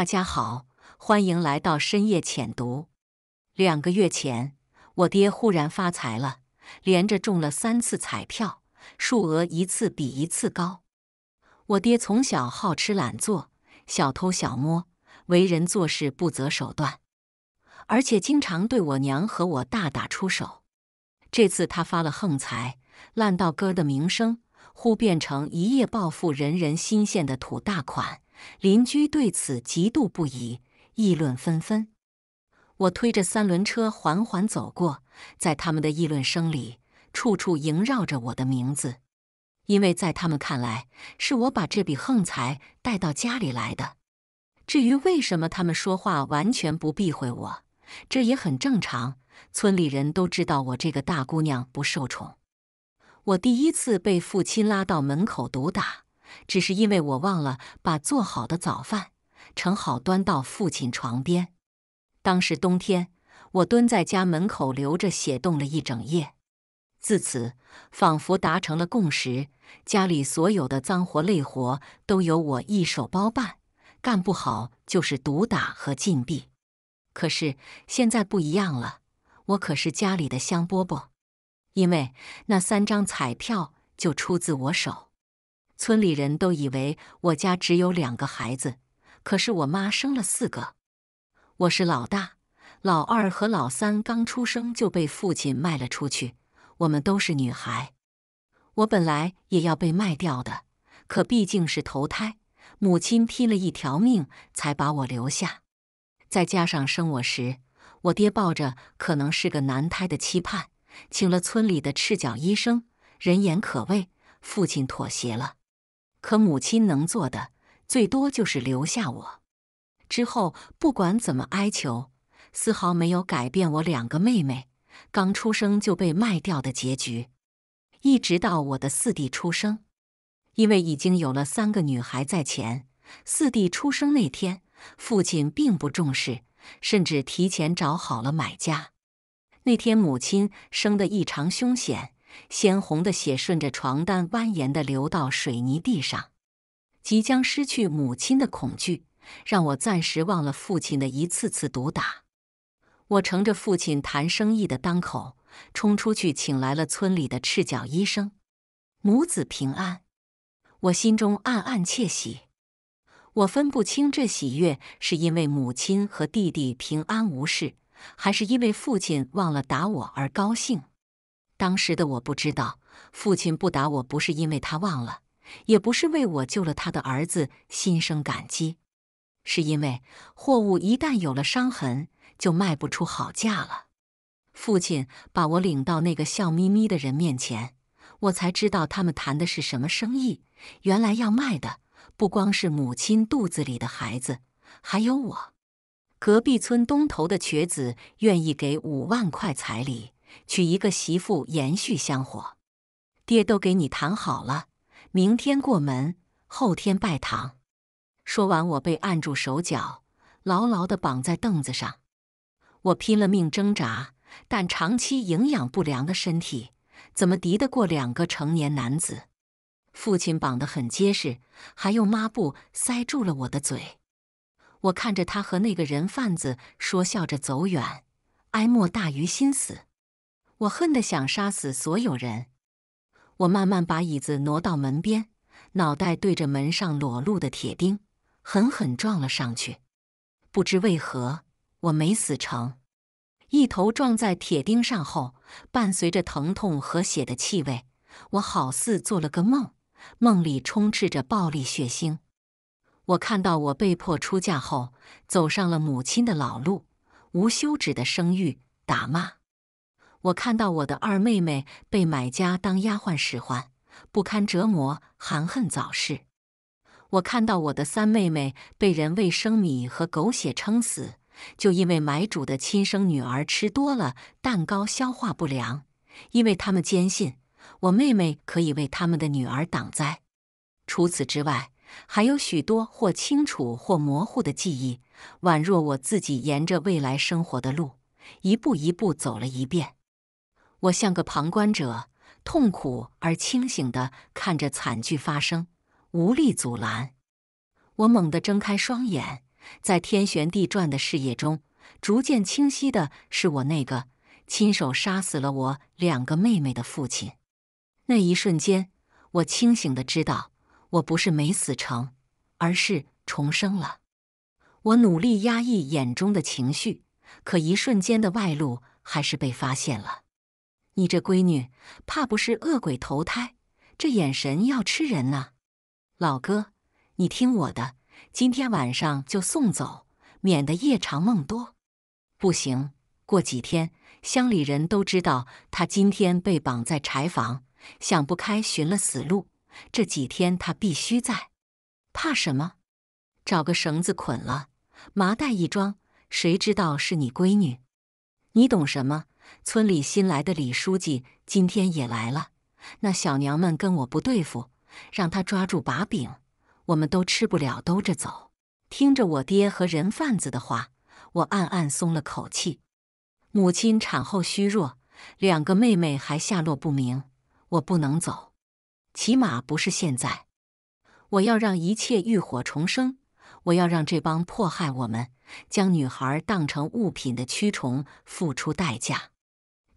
大家好，欢迎来到深夜浅读。两个月前，我爹忽然发财了，连着中了三次彩票，数额一次比一次高。我爹从小好吃懒做，小偷小摸，为人做事不择手段，而且经常对我娘和我大打出手。这次他发了横财，烂到哥的名声忽变成一夜暴富、人人新鲜的土大款。邻居对此极度不已，议论纷纷。我推着三轮车缓缓走过，在他们的议论声里，处处萦绕着我的名字。因为在他们看来，是我把这笔横财带到家里来的。至于为什么他们说话完全不避讳我，这也很正常。村里人都知道我这个大姑娘不受宠。我第一次被父亲拉到门口毒打。只是因为我忘了把做好的早饭盛好端到父亲床边。当时冬天，我蹲在家门口流着血，冻了一整夜。自此，仿佛达成了共识，家里所有的脏活累活都由我一手包办，干不好就是毒打和禁闭。可是现在不一样了，我可是家里的香饽饽，因为那三张彩票就出自我手。村里人都以为我家只有两个孩子，可是我妈生了四个。我是老大，老二和老三刚出生就被父亲卖了出去。我们都是女孩，我本来也要被卖掉的，可毕竟是头胎，母亲拼了一条命才把我留下。再加上生我时，我爹抱着可能是个男胎的期盼，请了村里的赤脚医生，人言可畏，父亲妥协了。可母亲能做的最多就是留下我，之后不管怎么哀求，丝毫没有改变我两个妹妹刚出生就被卖掉的结局。一直到我的四弟出生，因为已经有了三个女孩在前，四弟出生那天，父亲并不重视，甚至提前找好了买家。那天母亲生得异常凶险。鲜红的血顺着床单蜿蜒地流到水泥地上，即将失去母亲的恐惧让我暂时忘了父亲的一次次毒打。我乘着父亲谈生意的当口，冲出去请来了村里的赤脚医生。母子平安，我心中暗暗窃喜。我分不清这喜悦是因为母亲和弟弟平安无事，还是因为父亲忘了打我而高兴。当时的我不知道，父亲不打我不是因为他忘了，也不是为我救了他的儿子心生感激，是因为货物一旦有了伤痕，就卖不出好价了。父亲把我领到那个笑眯眯的人面前，我才知道他们谈的是什么生意。原来要卖的不光是母亲肚子里的孩子，还有我。隔壁村东头的瘸子愿意给五万块彩礼。娶一个媳妇延续香火，爹都给你谈好了，明天过门，后天拜堂。说完，我被按住手脚，牢牢地绑在凳子上。我拼了命挣扎，但长期营养不良的身体怎么敌得过两个成年男子？父亲绑得很结实，还用抹布塞住了我的嘴。我看着他和那个人贩子说笑着走远，哀莫大于心死。我恨得想杀死所有人。我慢慢把椅子挪到门边，脑袋对着门上裸露的铁钉，狠狠撞了上去。不知为何，我没死成。一头撞在铁钉上后，伴随着疼痛和血的气味，我好似做了个梦，梦里充斥着暴力血腥。我看到我被迫出嫁后，走上了母亲的老路，无休止的生育、打骂。我看到我的二妹妹被买家当丫鬟使唤，不堪折磨，含恨早逝。我看到我的三妹妹被人喂生米和狗血撑死，就因为买主的亲生女儿吃多了蛋糕，消化不良。因为他们坚信我妹妹可以为他们的女儿挡灾。除此之外，还有许多或清楚或模糊的记忆，宛若我自己沿着未来生活的路，一步一步走了一遍。我像个旁观者，痛苦而清醒的看着惨剧发生，无力阻拦。我猛地睁开双眼，在天旋地转的视野中，逐渐清晰的是我那个亲手杀死了我两个妹妹的父亲。那一瞬间，我清醒的知道，我不是没死成，而是重生了。我努力压抑眼中的情绪，可一瞬间的外露还是被发现了。你这闺女，怕不是恶鬼投胎？这眼神要吃人呐！老哥，你听我的，今天晚上就送走，免得夜长梦多。不行，过几天乡里人都知道她今天被绑在柴房，想不开寻了死路。这几天她必须在，怕什么？找个绳子捆了，麻袋一装，谁知道是你闺女？你懂什么？村里新来的李书记今天也来了，那小娘们跟我不对付，让他抓住把柄，我们都吃不了兜着走。听着我爹和人贩子的话，我暗暗松了口气。母亲产后虚弱，两个妹妹还下落不明，我不能走，起码不是现在。我要让一切浴火重生，我要让这帮迫害我们、将女孩当成物品的蛆虫付出代价。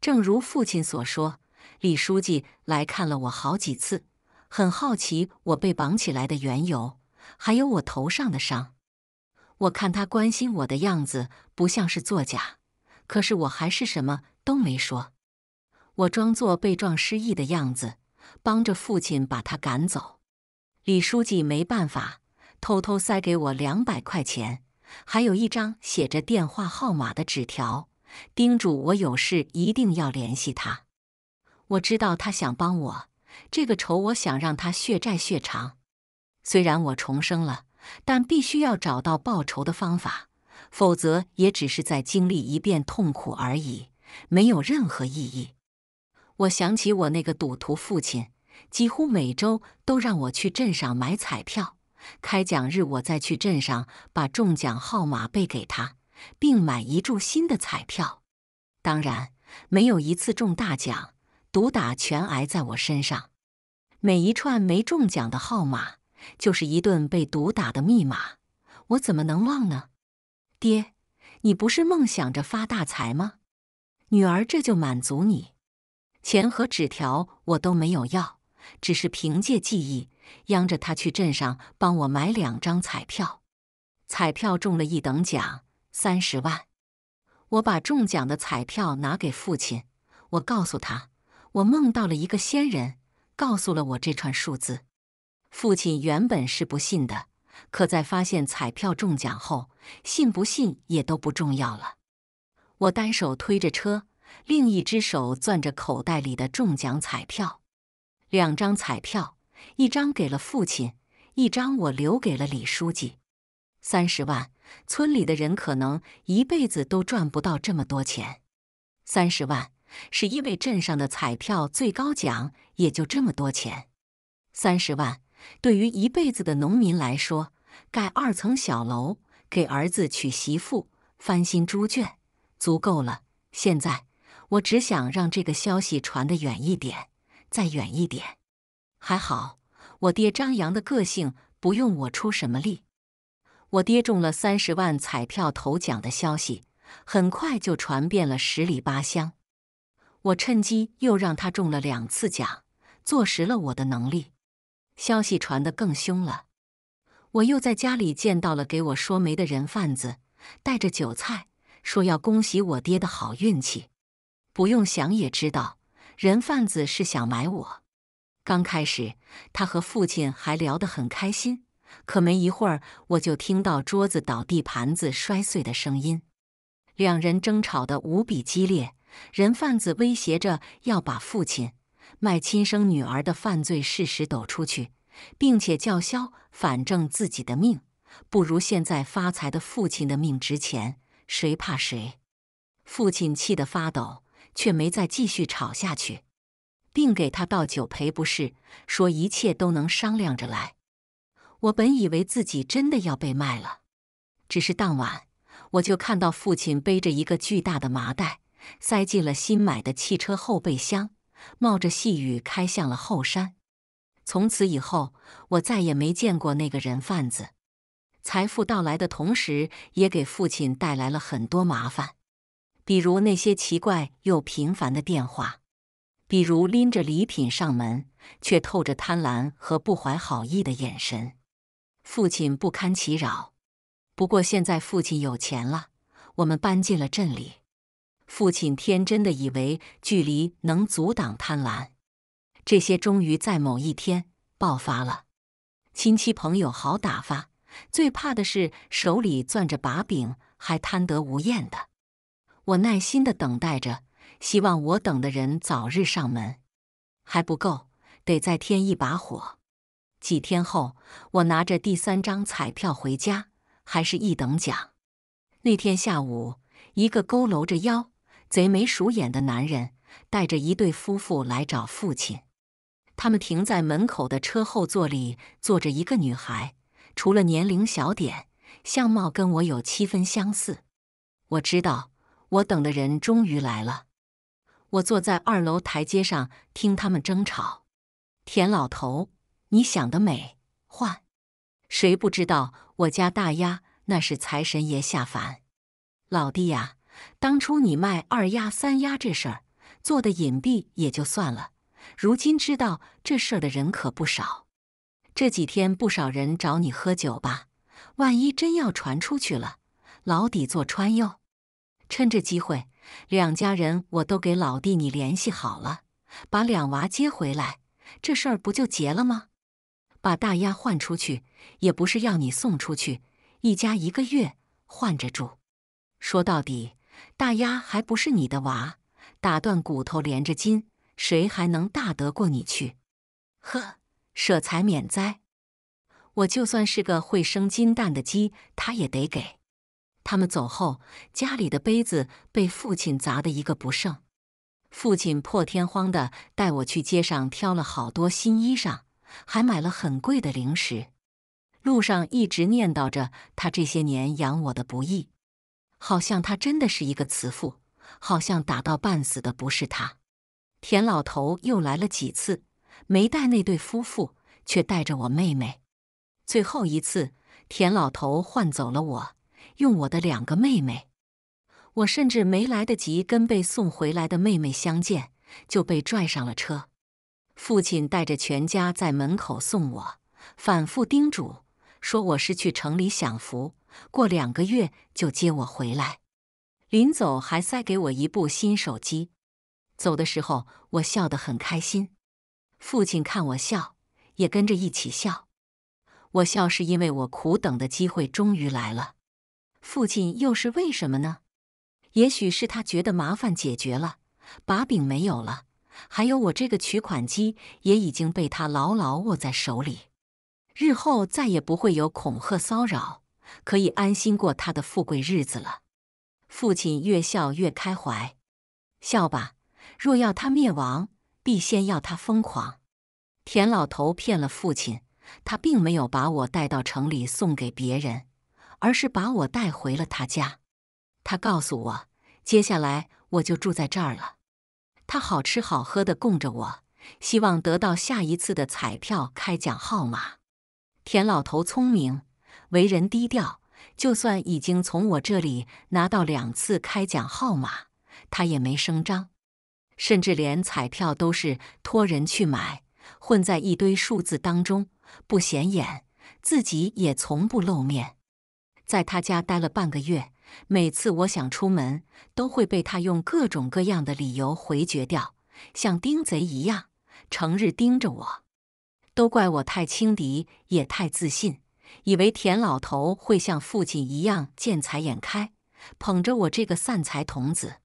正如父亲所说，李书记来看了我好几次，很好奇我被绑起来的缘由，还有我头上的伤。我看他关心我的样子，不像是作假，可是我还是什么都没说。我装作被撞失忆的样子，帮着父亲把他赶走。李书记没办法，偷偷塞给我两百块钱，还有一张写着电话号码的纸条。叮嘱我有事一定要联系他。我知道他想帮我这个仇，我想让他血债血偿。虽然我重生了，但必须要找到报仇的方法，否则也只是在经历一遍痛苦而已，没有任何意义。我想起我那个赌徒父亲，几乎每周都让我去镇上买彩票，开奖日我再去镇上把中奖号码背给他。并买一注新的彩票。当然，没有一次中大奖，毒打全挨在我身上。每一串没中奖的号码，就是一顿被毒打的密码。我怎么能忘呢？爹，你不是梦想着发大财吗？女儿这就满足你。钱和纸条我都没有要，只是凭借记忆，央着他去镇上帮我买两张彩票。彩票中了一等奖。三十万，我把中奖的彩票拿给父亲。我告诉他，我梦到了一个仙人，告诉了我这串数字。父亲原本是不信的，可在发现彩票中奖后，信不信也都不重要了。我单手推着车，另一只手攥着口袋里的中奖彩票，两张彩票，一张给了父亲，一张我留给了李书记。三十万。村里的人可能一辈子都赚不到这么多钱，三十万是因为镇上的彩票最高奖也就这么多钱。三十万对于一辈子的农民来说，盖二层小楼、给儿子娶媳妇、翻新猪圈，足够了。现在我只想让这个消息传得远一点，再远一点。还好我爹张扬的个性，不用我出什么力。我爹中了三十万彩票头奖的消息很快就传遍了十里八乡，我趁机又让他中了两次奖，坐实了我的能力。消息传得更凶了，我又在家里见到了给我说媒的人贩子，带着韭菜，说要恭喜我爹的好运气。不用想也知道，人贩子是想买我。刚开始，他和父亲还聊得很开心。可没一会儿，我就听到桌子倒地、盘子摔碎的声音。两人争吵得无比激烈，人贩子威胁着要把父亲卖亲生女儿的犯罪事实抖出去，并且叫嚣：“反正自己的命不如现在发财的父亲的命值钱，谁怕谁？”父亲气得发抖，却没再继续吵下去，并给他倒酒赔不是，说一切都能商量着来。我本以为自己真的要被卖了，只是当晚我就看到父亲背着一个巨大的麻袋，塞进了新买的汽车后备箱，冒着细雨开向了后山。从此以后，我再也没见过那个人贩子。财富到来的同时，也给父亲带来了很多麻烦，比如那些奇怪又频繁的电话，比如拎着礼品上门，却透着贪婪和不怀好意的眼神。父亲不堪其扰，不过现在父亲有钱了，我们搬进了镇里。父亲天真的以为距离能阻挡贪婪，这些终于在某一天爆发了。亲戚朋友好打发，最怕的是手里攥着把柄还贪得无厌的。我耐心的等待着，希望我等的人早日上门。还不够，得再添一把火。几天后，我拿着第三张彩票回家，还是一等奖。那天下午，一个佝偻着腰、贼眉鼠眼的男人带着一对夫妇来找父亲。他们停在门口的车后座里坐着一个女孩，除了年龄小点，相貌跟我有七分相似。我知道，我等的人终于来了。我坐在二楼台阶上听他们争吵，田老头。你想得美，换，谁不知道我家大丫那是财神爷下凡？老弟呀，当初你卖二丫三丫这事儿做的隐蔽也就算了，如今知道这事儿的人可不少。这几天不少人找你喝酒吧，万一真要传出去了，牢底坐穿哟。趁这机会，两家人我都给老弟你联系好了，把两娃接回来，这事儿不就结了吗？把大丫换出去，也不是要你送出去，一家一个月换着住。说到底，大丫还不是你的娃，打断骨头连着筋，谁还能大得过你去？呵，舍财免灾，我就算是个会生金蛋的鸡，他也得给。他们走后，家里的杯子被父亲砸得一个不剩。父亲破天荒的带我去街上挑了好多新衣裳。还买了很贵的零食，路上一直念叨着他这些年养我的不易，好像他真的是一个慈父，好像打到半死的不是他。田老头又来了几次，没带那对夫妇，却带着我妹妹。最后一次，田老头换走了我，用我的两个妹妹。我甚至没来得及跟被送回来的妹妹相见，就被拽上了车。父亲带着全家在门口送我，反复叮嘱说我是去城里享福，过两个月就接我回来。临走还塞给我一部新手机。走的时候，我笑得很开心。父亲看我笑，也跟着一起笑。我笑是因为我苦等的机会终于来了。父亲又是为什么呢？也许是他觉得麻烦解决了，把柄没有了。还有我这个取款机也已经被他牢牢握在手里，日后再也不会有恐吓骚扰，可以安心过他的富贵日子了。父亲越笑越开怀，笑吧！若要他灭亡，必先要他疯狂。田老头骗了父亲，他并没有把我带到城里送给别人，而是把我带回了他家。他告诉我，接下来我就住在这儿了。他好吃好喝的供着我，希望得到下一次的彩票开奖号码。田老头聪明，为人低调，就算已经从我这里拿到两次开奖号码，他也没声张，甚至连彩票都是托人去买，混在一堆数字当中不显眼，自己也从不露面。在他家待了半个月。每次我想出门，都会被他用各种各样的理由回绝掉，像盯贼一样，成日盯着我。都怪我太轻敌，也太自信，以为田老头会像父亲一样见财眼开，捧着我这个散财童子。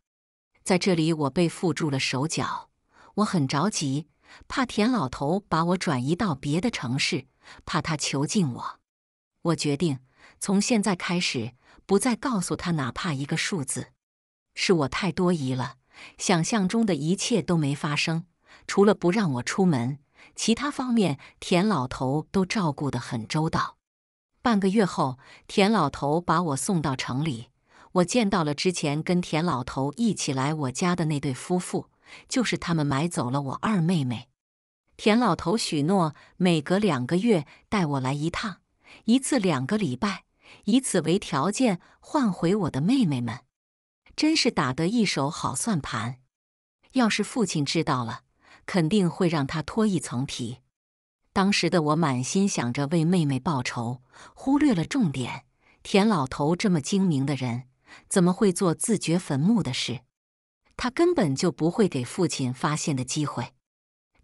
在这里，我被缚住了手脚，我很着急，怕田老头把我转移到别的城市，怕他囚禁我。我决定从现在开始。不再告诉他哪怕一个数字，是我太多疑了。想象中的一切都没发生，除了不让我出门，其他方面田老头都照顾得很周到。半个月后，田老头把我送到城里，我见到了之前跟田老头一起来我家的那对夫妇，就是他们买走了我二妹妹。田老头许诺每隔两个月带我来一趟，一次两个礼拜。以此为条件换回我的妹妹们，真是打得一手好算盘。要是父亲知道了，肯定会让他脱一层皮。当时的我满心想着为妹妹报仇，忽略了重点。田老头这么精明的人，怎么会做自掘坟墓的事？他根本就不会给父亲发现的机会。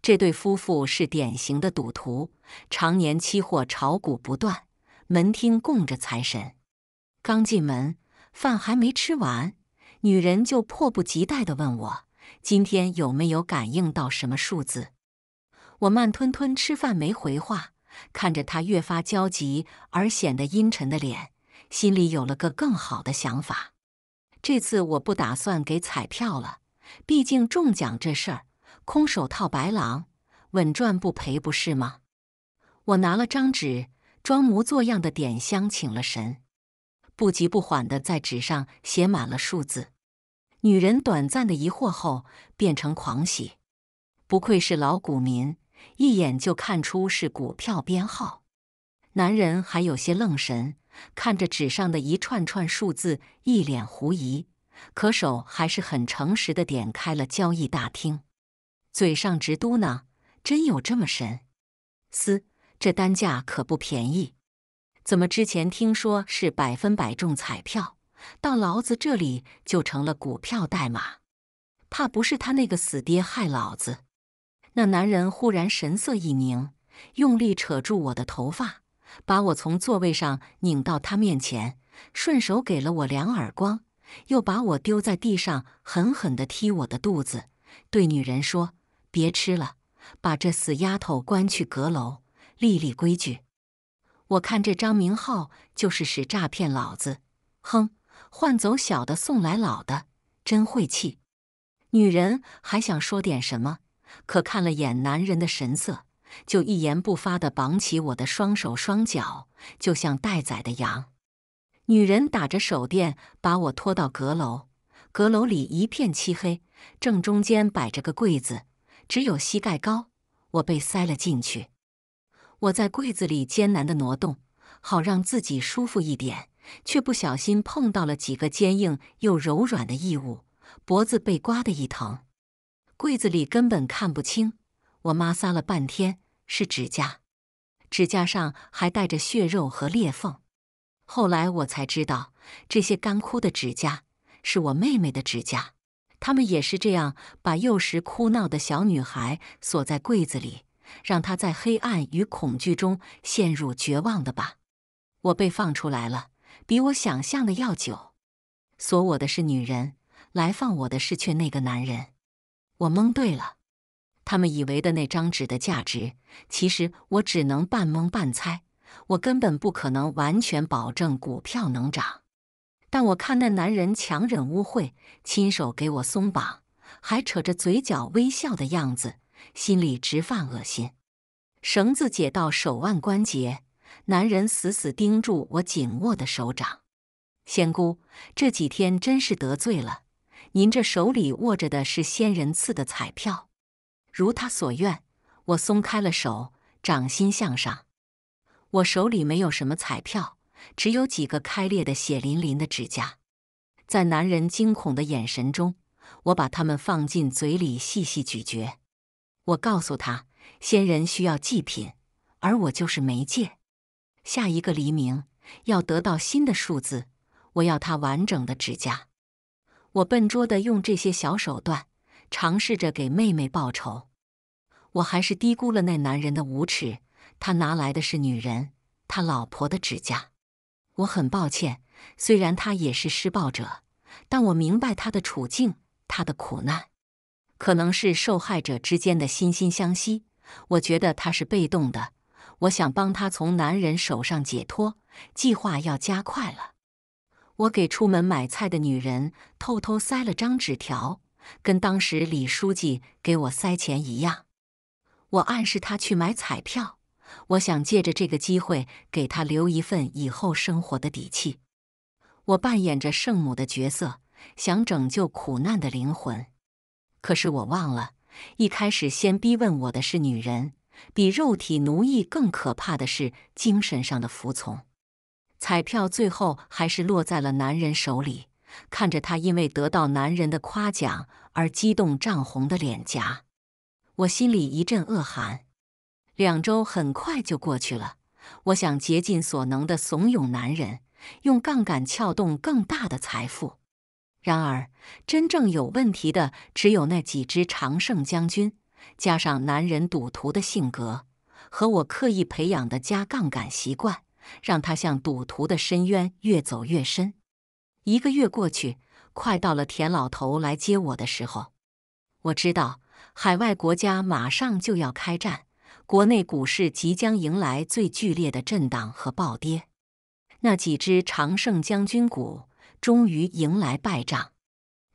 这对夫妇是典型的赌徒，常年期货炒股不断。门厅供着财神，刚进门，饭还没吃完，女人就迫不及待地问我：“今天有没有感应到什么数字？”我慢吞吞吃饭没回话，看着她越发焦急而显得阴沉的脸，心里有了个更好的想法。这次我不打算给彩票了，毕竟中奖这事儿，空手套白狼，稳赚不赔，不是吗？我拿了张纸。装模作样的点香，请了神，不急不缓的在纸上写满了数字。女人短暂的疑惑后，变成狂喜。不愧是老股民，一眼就看出是股票编号。男人还有些愣神，看着纸上的一串串数字，一脸狐疑，可手还是很诚实的点开了交易大厅，嘴上直嘟囔：“真有这么神？”嘶。这单价可不便宜，怎么之前听说是百分百中彩票，到老子这里就成了股票代码？怕不是他那个死爹害老子？那男人忽然神色一凝，用力扯住我的头发，把我从座位上拧到他面前，顺手给了我两耳光，又把我丢在地上，狠狠地踢我的肚子，对女人说：“别吃了，把这死丫头关去阁楼。”立立规矩，我看这张明浩就是使诈骗老子，哼！换走小的送来老的，真晦气。女人还想说点什么，可看了眼男人的神色，就一言不发的绑起我的双手双脚，就像待宰的羊。女人打着手电把我拖到阁楼，阁楼里一片漆黑，正中间摆着个柜子，只有膝盖高，我被塞了进去。我在柜子里艰难地挪动，好让自己舒服一点，却不小心碰到了几个坚硬又柔软的异物，脖子被刮得一疼。柜子里根本看不清，我妈撒了半天，是指甲，指甲上还带着血肉和裂缝。后来我才知道，这些干枯的指甲是我妹妹的指甲，他们也是这样把幼时哭闹的小女孩锁在柜子里。让他在黑暗与恐惧中陷入绝望的吧。我被放出来了，比我想象的要久。锁我的是女人，来放我的是却那个男人。我蒙对了，他们以为的那张纸的价值，其实我只能半蒙半猜。我根本不可能完全保证股票能涨，但我看那男人强忍污秽，亲手给我松绑，还扯着嘴角微笑的样子。心里直犯恶心，绳子解到手腕关节，男人死死盯住我紧握的手掌。仙姑这几天真是得罪了您，这手里握着的是仙人赐的彩票。如他所愿，我松开了手，掌心向上。我手里没有什么彩票，只有几个开裂的血淋淋的指甲。在男人惊恐的眼神中，我把它们放进嘴里细细咀嚼。我告诉他，仙人需要祭品，而我就是媒介。下一个黎明要得到新的数字，我要他完整的指甲。我笨拙地用这些小手段，尝试着给妹妹报仇。我还是低估了那男人的无耻，他拿来的是女人，他老婆的指甲。我很抱歉，虽然他也是施暴者，但我明白他的处境，他的苦难。可能是受害者之间的惺惺相惜，我觉得他是被动的。我想帮他从男人手上解脱，计划要加快了。我给出门买菜的女人偷偷塞了张纸条，跟当时李书记给我塞钱一样。我暗示他去买彩票，我想借着这个机会给他留一份以后生活的底气。我扮演着圣母的角色，想拯救苦难的灵魂。可是我忘了，一开始先逼问我的是女人，比肉体奴役更可怕的是精神上的服从。彩票最后还是落在了男人手里，看着他因为得到男人的夸奖而激动涨红的脸颊，我心里一阵恶寒。两周很快就过去了，我想竭尽所能的怂恿男人用杠杆撬动更大的财富。然而，真正有问题的只有那几只常胜将军，加上男人赌徒的性格和我刻意培养的加杠杆习惯，让他向赌徒的深渊越走越深。一个月过去，快到了田老头来接我的时候，我知道海外国家马上就要开战，国内股市即将迎来最剧烈的震荡和暴跌，那几只常胜将军股。终于迎来败仗。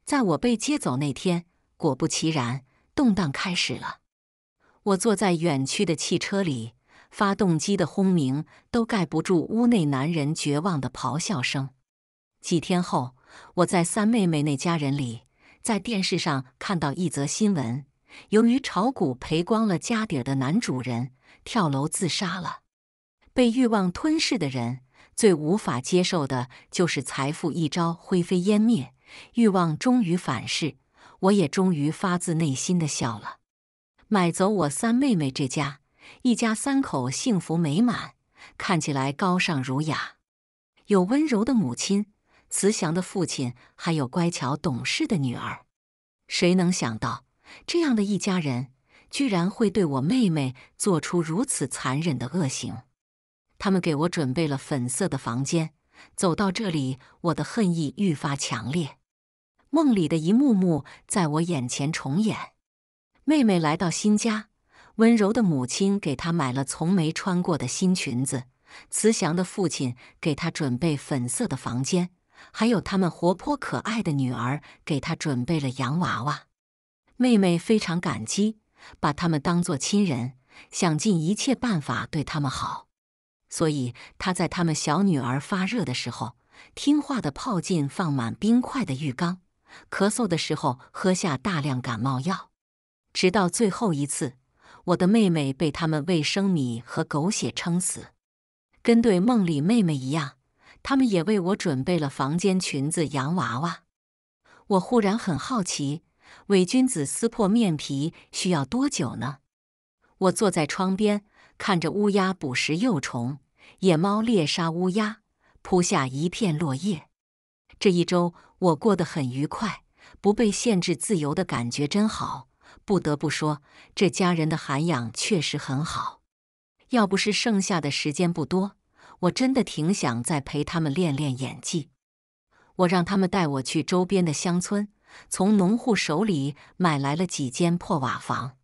在我被接走那天，果不其然，动荡开始了。我坐在远去的汽车里，发动机的轰鸣都盖不住屋内男人绝望的咆哮声。几天后，我在三妹妹那家人里，在电视上看到一则新闻：由于炒股赔光了家底的男主人跳楼自杀了。被欲望吞噬的人。最无法接受的就是财富一朝灰飞烟灭，欲望终于反噬，我也终于发自内心的笑了。买走我三妹妹这家，一家三口幸福美满，看起来高尚儒雅，有温柔的母亲，慈祥的父亲，还有乖巧懂事的女儿。谁能想到，这样的一家人，居然会对我妹妹做出如此残忍的恶行？他们给我准备了粉色的房间，走到这里，我的恨意愈发强烈。梦里的一幕幕在我眼前重演。妹妹来到新家，温柔的母亲给她买了从没穿过的新裙子，慈祥的父亲给她准备粉色的房间，还有他们活泼可爱的女儿给她准备了洋娃娃。妹妹非常感激，把他们当作亲人，想尽一切办法对他们好。所以他在他们小女儿发热的时候，听话的泡进放满冰块的浴缸；咳嗽的时候，喝下大量感冒药。直到最后一次，我的妹妹被他们喂生米和狗血撑死，跟对梦里妹妹一样，他们也为我准备了房间、裙子、洋娃娃。我忽然很好奇，伪君子撕破面皮需要多久呢？我坐在窗边。看着乌鸦捕食幼虫，野猫猎杀乌鸦，铺下一片落叶。这一周我过得很愉快，不被限制自由的感觉真好。不得不说，这家人的涵养确实很好。要不是剩下的时间不多，我真的挺想再陪他们练练演技。我让他们带我去周边的乡村，从农户手里买来了几间破瓦房，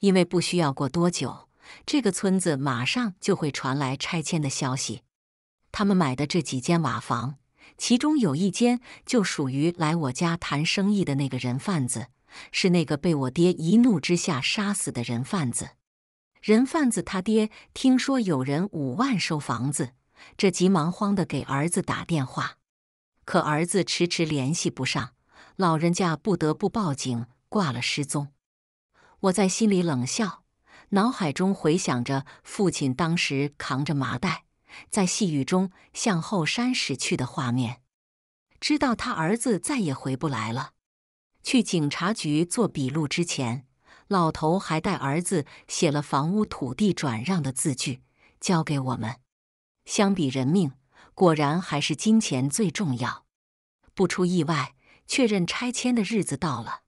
因为不需要过多久。这个村子马上就会传来拆迁的消息。他们买的这几间瓦房，其中有一间就属于来我家谈生意的那个人贩子，是那个被我爹一怒之下杀死的人贩子。人贩子他爹听说有人五万收房子，这急忙慌的给儿子打电话，可儿子迟迟联系不上，老人家不得不报警，挂了失踪。我在心里冷笑。脑海中回想着父亲当时扛着麻袋，在细雨中向后山驶去的画面，知道他儿子再也回不来了。去警察局做笔录之前，老头还带儿子写了房屋土地转让的字据交给我们。相比人命，果然还是金钱最重要。不出意外，确认拆迁的日子到了，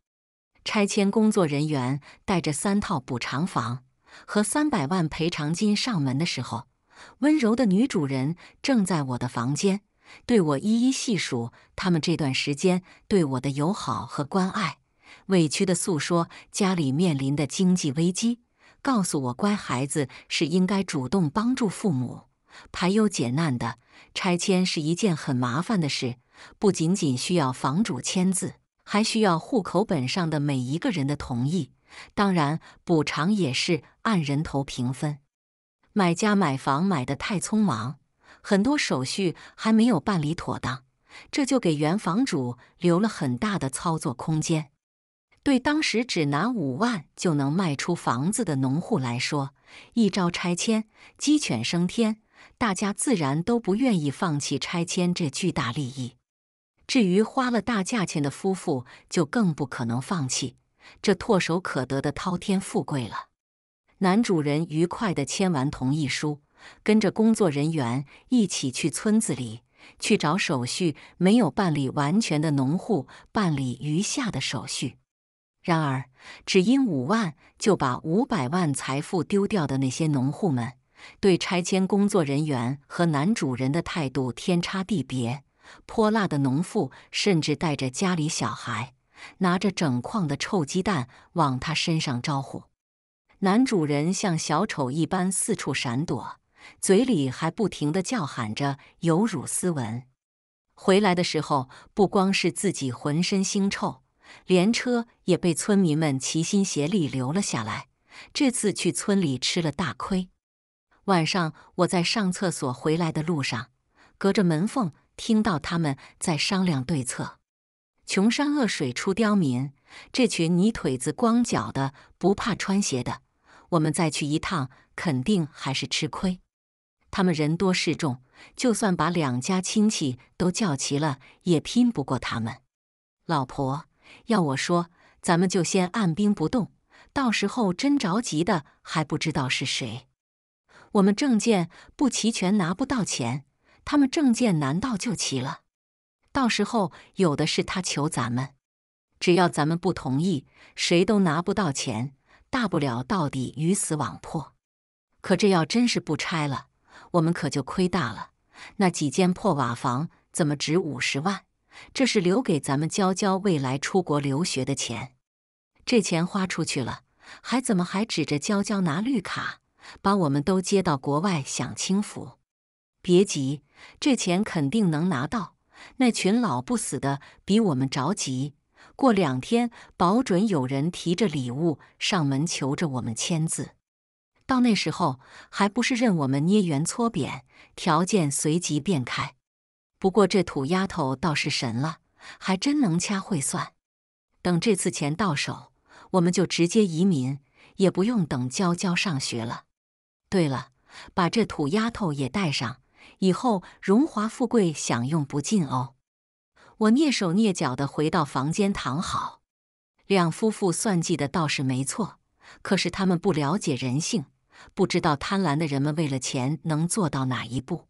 拆迁工作人员带着三套补偿房。和三百万赔偿金上门的时候，温柔的女主人正在我的房间，对我一一细数他们这段时间对我的友好和关爱，委屈地诉说家里面临的经济危机，告诉我乖孩子是应该主动帮助父母排忧解难的。拆迁是一件很麻烦的事，不仅仅需要房主签字，还需要户口本上的每一个人的同意。当然，补偿也是按人头平分。买家买房买的太匆忙，很多手续还没有办理妥当，这就给原房主留了很大的操作空间。对当时只拿五万就能卖出房子的农户来说，一招拆迁，鸡犬升天，大家自然都不愿意放弃拆迁这巨大利益。至于花了大价钱的夫妇，就更不可能放弃。这唾手可得的滔天富贵了。男主人愉快地签完同意书，跟着工作人员一起去村子里去找手续没有办理完全的农户办理余下的手续。然而，只因五万就把五百万财富丢掉的那些农户们，对拆迁工作人员和男主人的态度天差地别。泼辣的农妇甚至带着家里小孩。拿着整筐的臭鸡蛋往他身上招呼，男主人像小丑一般四处闪躲，嘴里还不停的叫喊着“有辱斯文”。回来的时候，不光是自己浑身腥臭，连车也被村民们齐心协力留了下来。这次去村里吃了大亏。晚上，我在上厕所回来的路上，隔着门缝听到他们在商量对策。穷山恶水出刁民，这群泥腿子、光脚的不怕穿鞋的。我们再去一趟，肯定还是吃亏。他们人多势众，就算把两家亲戚都叫齐了，也拼不过他们。老婆，要我说，咱们就先按兵不动，到时候真着急的还不知道是谁。我们证件不齐全，拿不到钱；他们证件难道就齐了？到时候有的是他求咱们，只要咱们不同意，谁都拿不到钱。大不了到底鱼死网破。可这要真是不拆了，我们可就亏大了。那几间破瓦房怎么值五十万？这是留给咱们娇娇未来出国留学的钱。这钱花出去了，还怎么还指着娇娇拿绿卡，把我们都接到国外享清福？别急，这钱肯定能拿到。那群老不死的比我们着急，过两天保准有人提着礼物上门求着我们签字。到那时候还不是任我们捏圆搓扁，条件随即便开。不过这土丫头倒是神了，还真能掐会算。等这次钱到手，我们就直接移民，也不用等娇娇上学了。对了，把这土丫头也带上。以后荣华富贵享用不尽哦！我蹑手蹑脚的回到房间躺好。两夫妇算计的倒是没错，可是他们不了解人性，不知道贪婪的人们为了钱能做到哪一步。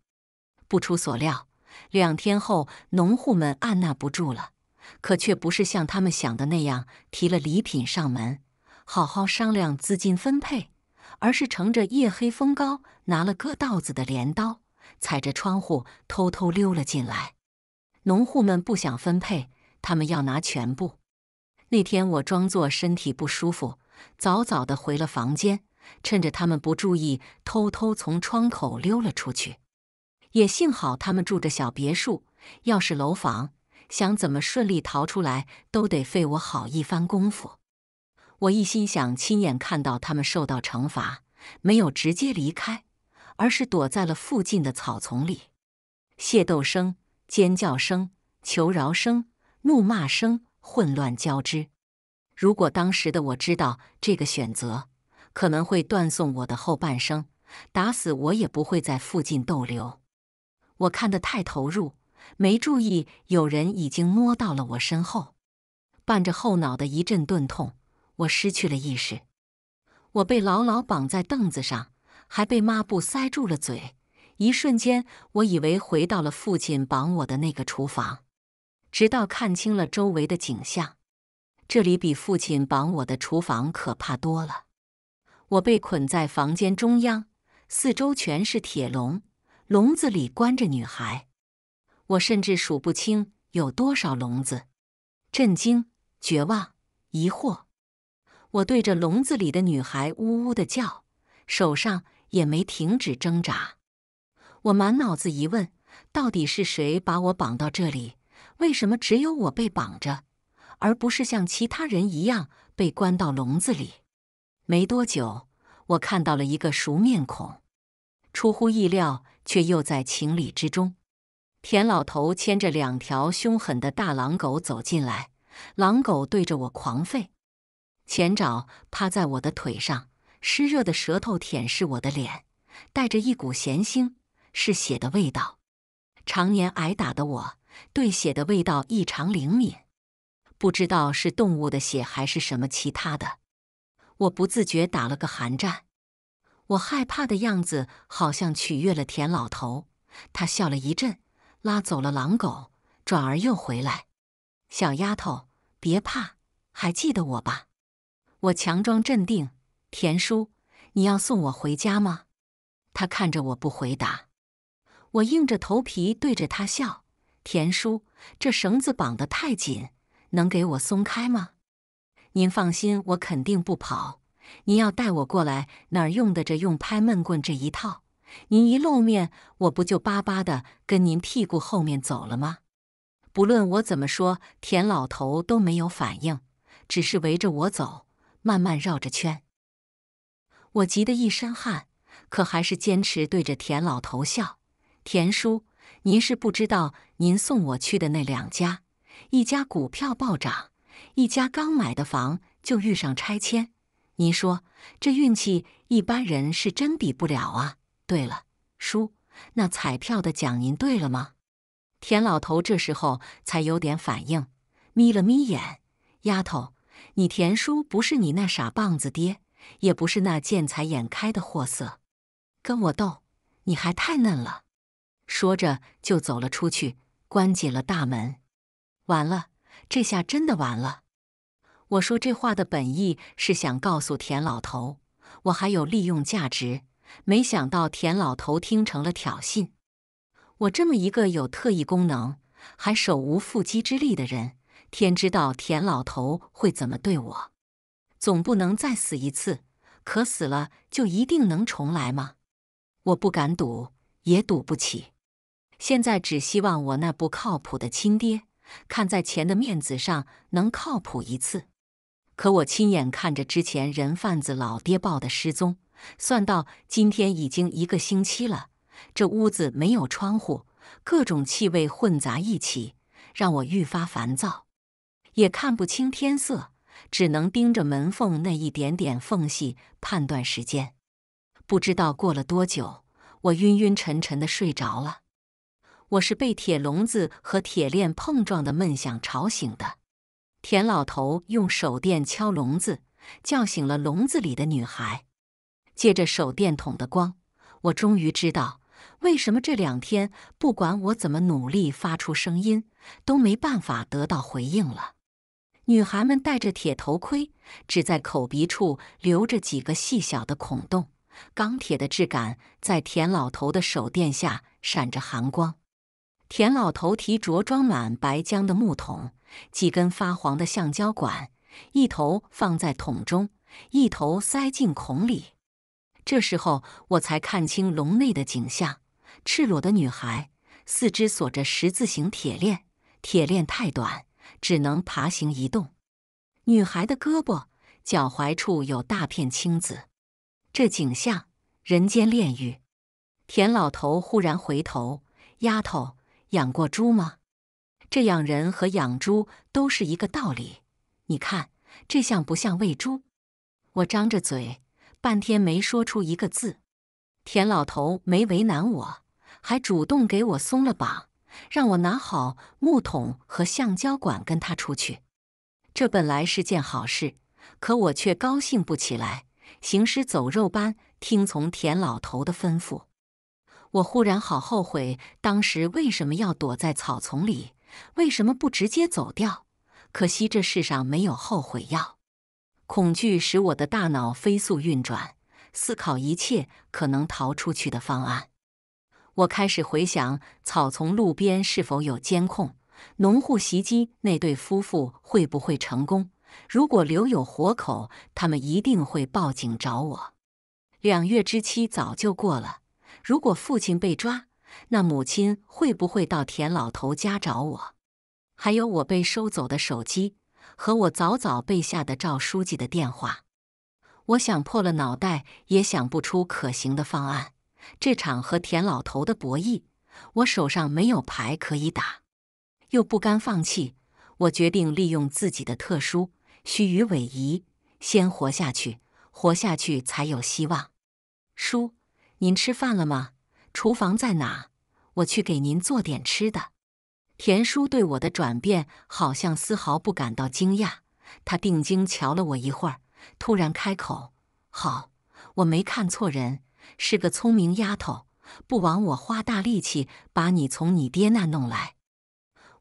不出所料，两天后，农户们按捺不住了，可却不是像他们想的那样提了礼品上门，好好商量资金分配，而是乘着夜黑风高，拿了割稻子的镰刀。踩着窗户偷偷溜了进来。农户们不想分配，他们要拿全部。那天我装作身体不舒服，早早的回了房间，趁着他们不注意，偷偷从窗口溜了出去。也幸好他们住着小别墅，要是楼房，想怎么顺利逃出来都得费我好一番功夫。我一心想亲眼看到他们受到惩罚，没有直接离开。而是躲在了附近的草丛里，械斗声、尖叫声、求饶声、怒骂声，混乱交织。如果当时的我知道这个选择，可能会断送我的后半生，打死我也不会在附近逗留。我看得太投入，没注意有人已经摸到了我身后，伴着后脑的一阵钝痛，我失去了意识。我被牢牢绑在凳子上。还被抹布塞住了嘴，一瞬间，我以为回到了父亲绑我的那个厨房，直到看清了周围的景象，这里比父亲绑我的厨房可怕多了。我被捆在房间中央，四周全是铁笼，笼子里关着女孩，我甚至数不清有多少笼子。震惊、绝望、疑惑，我对着笼子里的女孩呜呜的叫，手上。也没停止挣扎。我满脑子疑问：到底是谁把我绑到这里？为什么只有我被绑着，而不是像其他人一样被关到笼子里？没多久，我看到了一个熟面孔，出乎意料，却又在情理之中。田老头牵着两条凶狠的大狼狗走进来，狼狗对着我狂吠，前爪趴在我的腿上。湿热的舌头舔舐我的脸，带着一股咸腥，是血的味道。常年挨打的我，对血的味道异常灵敏。不知道是动物的血还是什么其他的，我不自觉打了个寒战。我害怕的样子好像取悦了田老头，他笑了一阵，拉走了狼狗，转而又回来。小丫头，别怕，还记得我吧？我强装镇定。田叔，你要送我回家吗？他看着我不回答，我硬着头皮对着他笑。田叔，这绳子绑得太紧，能给我松开吗？您放心，我肯定不跑。您要带我过来，哪儿用得着用拍闷棍这一套？您一露面，我不就巴巴的跟您屁股后面走了吗？不论我怎么说，田老头都没有反应，只是围着我走，慢慢绕着圈。我急得一身汗，可还是坚持对着田老头笑。田叔，您是不知道，您送我去的那两家，一家股票暴涨，一家刚买的房就遇上拆迁。您说这运气，一般人是真比不了啊。对了，叔，那彩票的奖您兑了吗？田老头这时候才有点反应，眯了眯眼：“丫头，你田叔不是你那傻棒子爹。”也不是那见财眼开的货色，跟我斗，你还太嫩了。说着就走了出去，关紧了大门。完了，这下真的完了。我说这话的本意是想告诉田老头，我还有利用价值。没想到田老头听成了挑衅。我这么一个有特异功能，还手无缚鸡之力的人，天知道田老头会怎么对我。总不能再死一次，可死了就一定能重来吗？我不敢赌，也赌不起。现在只希望我那不靠谱的亲爹，看在钱的面子上能靠谱一次。可我亲眼看着之前人贩子老爹报的失踪，算到今天已经一个星期了。这屋子没有窗户，各种气味混杂一起，让我愈发烦躁，也看不清天色。只能盯着门缝那一点点缝隙判断时间。不知道过了多久，我晕晕沉沉的睡着了。我是被铁笼子和铁链碰撞的闷响吵醒的。田老头用手电敲笼子，叫醒了笼子里的女孩。借着手电筒的光，我终于知道为什么这两天不管我怎么努力发出声音，都没办法得到回应了。女孩们戴着铁头盔，只在口鼻处留着几个细小的孔洞。钢铁的质感在田老头的手电下闪着寒光。田老头提着装满白浆的木桶，几根发黄的橡胶管，一头放在桶中，一头塞进孔里。这时候我才看清笼内的景象：赤裸的女孩，四肢锁着十字形铁链，铁链太短。只能爬行移动，女孩的胳膊、脚踝处有大片青紫，这景象人间炼狱。田老头忽然回头：“丫头，养过猪吗？这养人和养猪都是一个道理。你看，这像不像喂猪？”我张着嘴，半天没说出一个字。田老头没为难我，还主动给我松了绑。让我拿好木桶和橡胶管，跟他出去。这本来是件好事，可我却高兴不起来，行尸走肉般听从田老头的吩咐。我忽然好后悔，当时为什么要躲在草丛里？为什么不直接走掉？可惜这世上没有后悔药。恐惧使我的大脑飞速运转，思考一切可能逃出去的方案。我开始回想草丛、路边是否有监控，农户袭击那对夫妇会不会成功？如果留有活口，他们一定会报警找我。两月之期早就过了，如果父亲被抓，那母亲会不会到田老头家找我？还有我被收走的手机和我早早背下的赵书记的电话，我想破了脑袋也想不出可行的方案。这场和田老头的博弈，我手上没有牌可以打，又不甘放弃，我决定利用自己的特殊，须臾委移，先活下去，活下去才有希望。叔，您吃饭了吗？厨房在哪？我去给您做点吃的。田叔对我的转变好像丝毫不感到惊讶，他定睛瞧了我一会儿，突然开口：“好，我没看错人。”是个聪明丫头，不枉我花大力气把你从你爹那弄来。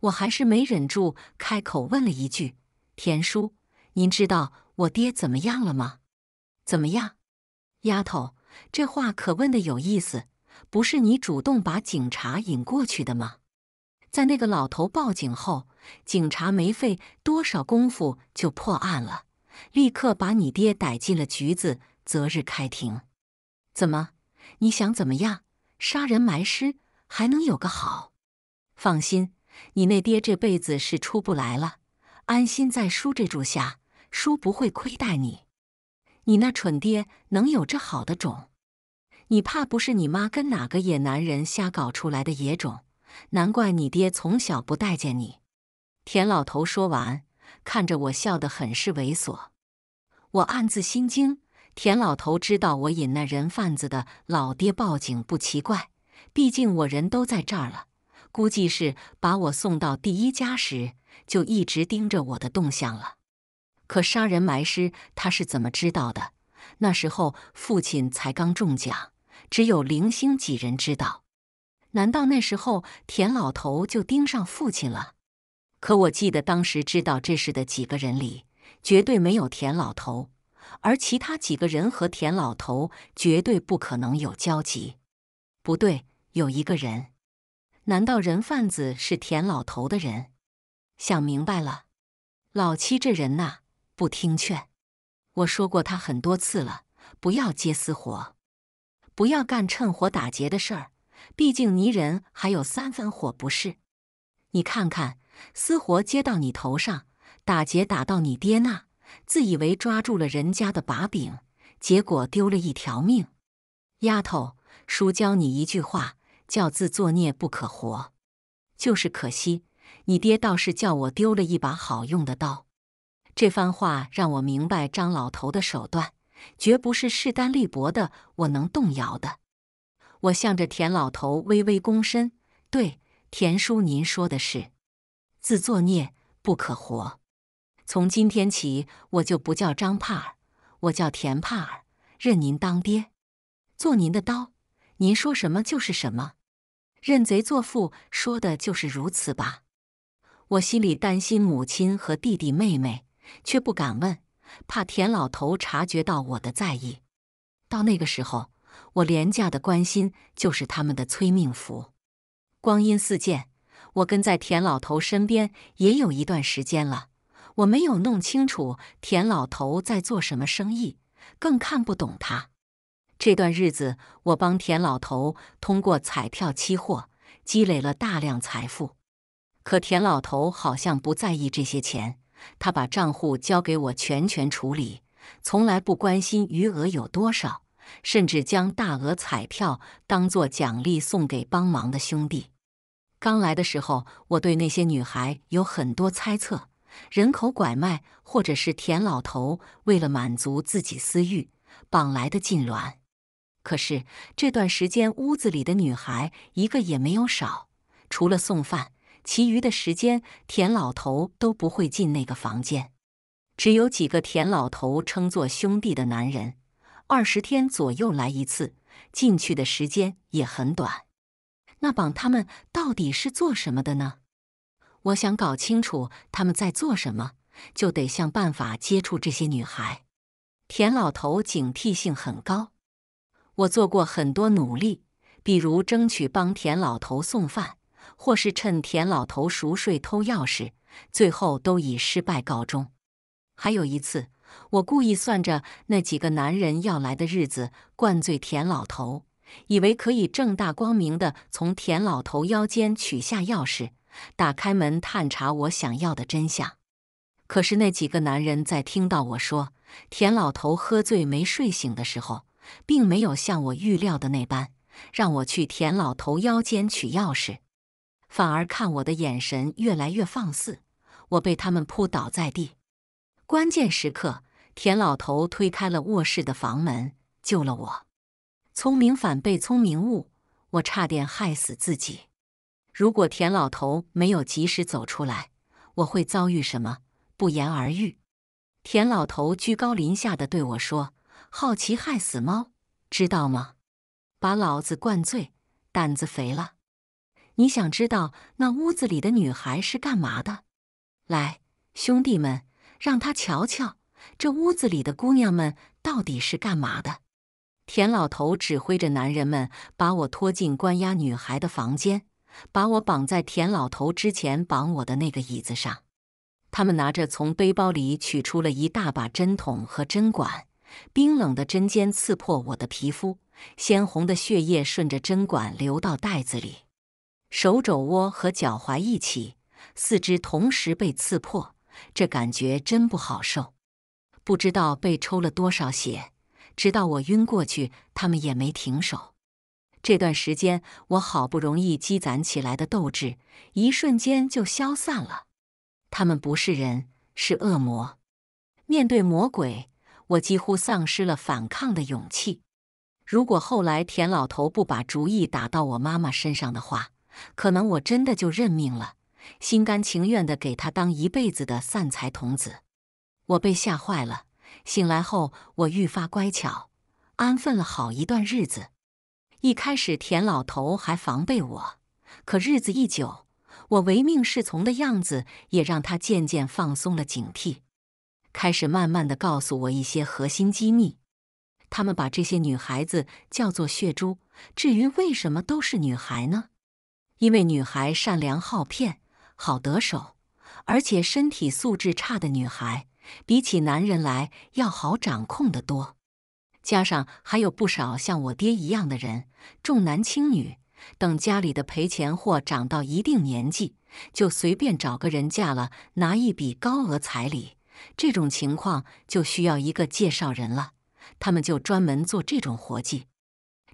我还是没忍住，开口问了一句：“田叔，您知道我爹怎么样了吗？”“怎么样？”丫头，这话可问的有意思。不是你主动把警察引过去的吗？在那个老头报警后，警察没费多少功夫就破案了，立刻把你爹逮进了局子，择日开庭。怎么？你想怎么样？杀人埋尸还能有个好？放心，你那爹这辈子是出不来了，安心在叔这住下，叔不会亏待你。你那蠢爹能有这好的种？你怕不是你妈跟哪个野男人瞎搞出来的野种？难怪你爹从小不待见你。田老头说完，看着我笑得很是猥琐，我暗自心惊。田老头知道我引那人贩子的老爹报警不奇怪，毕竟我人都在这儿了。估计是把我送到第一家时就一直盯着我的动向了。可杀人埋尸，他是怎么知道的？那时候父亲才刚中奖，只有零星几人知道。难道那时候田老头就盯上父亲了？可我记得当时知道这事的几个人里，绝对没有田老头。而其他几个人和田老头绝对不可能有交集。不对，有一个人，难道人贩子是田老头的人？想明白了，老七这人呐，不听劝。我说过他很多次了，不要接私活，不要干趁火打劫的事儿。毕竟泥人还有三分火，不是？你看看，私活接到你头上，打劫打到你爹那。自以为抓住了人家的把柄，结果丢了一条命。丫头，叔教你一句话，叫自作孽不可活。就是可惜，你爹倒是叫我丢了一把好用的刀。这番话让我明白，张老头的手段绝不是势单力薄的我能动摇的。我向着田老头微微躬身，对田叔，您说的是，自作孽不可活。从今天起，我就不叫张帕尔，我叫田帕尔，认您当爹，做您的刀，您说什么就是什么。认贼作父，说的就是如此吧。我心里担心母亲和弟弟妹妹，却不敢问，怕田老头察觉到我的在意。到那个时候，我廉价的关心就是他们的催命符。光阴似箭，我跟在田老头身边也有一段时间了。我没有弄清楚田老头在做什么生意，更看不懂他。这段日子，我帮田老头通过彩票期货积累了大量财富，可田老头好像不在意这些钱。他把账户交给我全权处理，从来不关心余额有多少，甚至将大额彩票当作奖励送给帮忙的兄弟。刚来的时候，我对那些女孩有很多猜测。人口拐卖，或者是田老头为了满足自己私欲绑来的禁脔。可是这段时间屋子里的女孩一个也没有少，除了送饭，其余的时间田老头都不会进那个房间。只有几个田老头称作兄弟的男人，二十天左右来一次，进去的时间也很短。那绑他们到底是做什么的呢？我想搞清楚他们在做什么，就得想办法接触这些女孩。田老头警惕性很高，我做过很多努力，比如争取帮田老头送饭，或是趁田老头熟睡偷钥匙，最后都以失败告终。还有一次，我故意算着那几个男人要来的日子，灌醉田老头，以为可以正大光明地从田老头腰间取下钥匙。打开门探查我想要的真相，可是那几个男人在听到我说田老头喝醉没睡醒的时候，并没有像我预料的那般让我去田老头腰间取钥匙，反而看我的眼神越来越放肆。我被他们扑倒在地，关键时刻，田老头推开了卧室的房门，救了我。聪明反被聪明误，我差点害死自己。如果田老头没有及时走出来，我会遭遇什么？不言而喻。田老头居高临下的对我说：“好奇害死猫，知道吗？把老子灌醉，胆子肥了。你想知道那屋子里的女孩是干嘛的？来，兄弟们，让他瞧瞧这屋子里的姑娘们到底是干嘛的。”田老头指挥着男人们把我拖进关押女孩的房间。把我绑在田老头之前绑我的那个椅子上，他们拿着从背包里取出了一大把针筒和针管，冰冷的针尖刺破我的皮肤，鲜红的血液顺着针管流到袋子里。手肘窝和脚踝一起，四肢同时被刺破，这感觉真不好受。不知道被抽了多少血，直到我晕过去，他们也没停手。这段时间，我好不容易积攒起来的斗志，一瞬间就消散了。他们不是人，是恶魔。面对魔鬼，我几乎丧失了反抗的勇气。如果后来田老头不把主意打到我妈妈身上的话，可能我真的就认命了，心甘情愿的给他当一辈子的散财童子。我被吓坏了。醒来后，我愈发乖巧，安分了好一段日子。一开始，田老头还防备我，可日子一久，我唯命是从的样子也让他渐渐放松了警惕，开始慢慢的告诉我一些核心机密。他们把这些女孩子叫做“血珠”。至于为什么都是女孩呢？因为女孩善良好骗，好得手，而且身体素质差的女孩，比起男人来要好掌控的多。加上还有不少像我爹一样的人，重男轻女，等家里的赔钱货长到一定年纪，就随便找个人嫁了，拿一笔高额彩礼。这种情况就需要一个介绍人了，他们就专门做这种活计。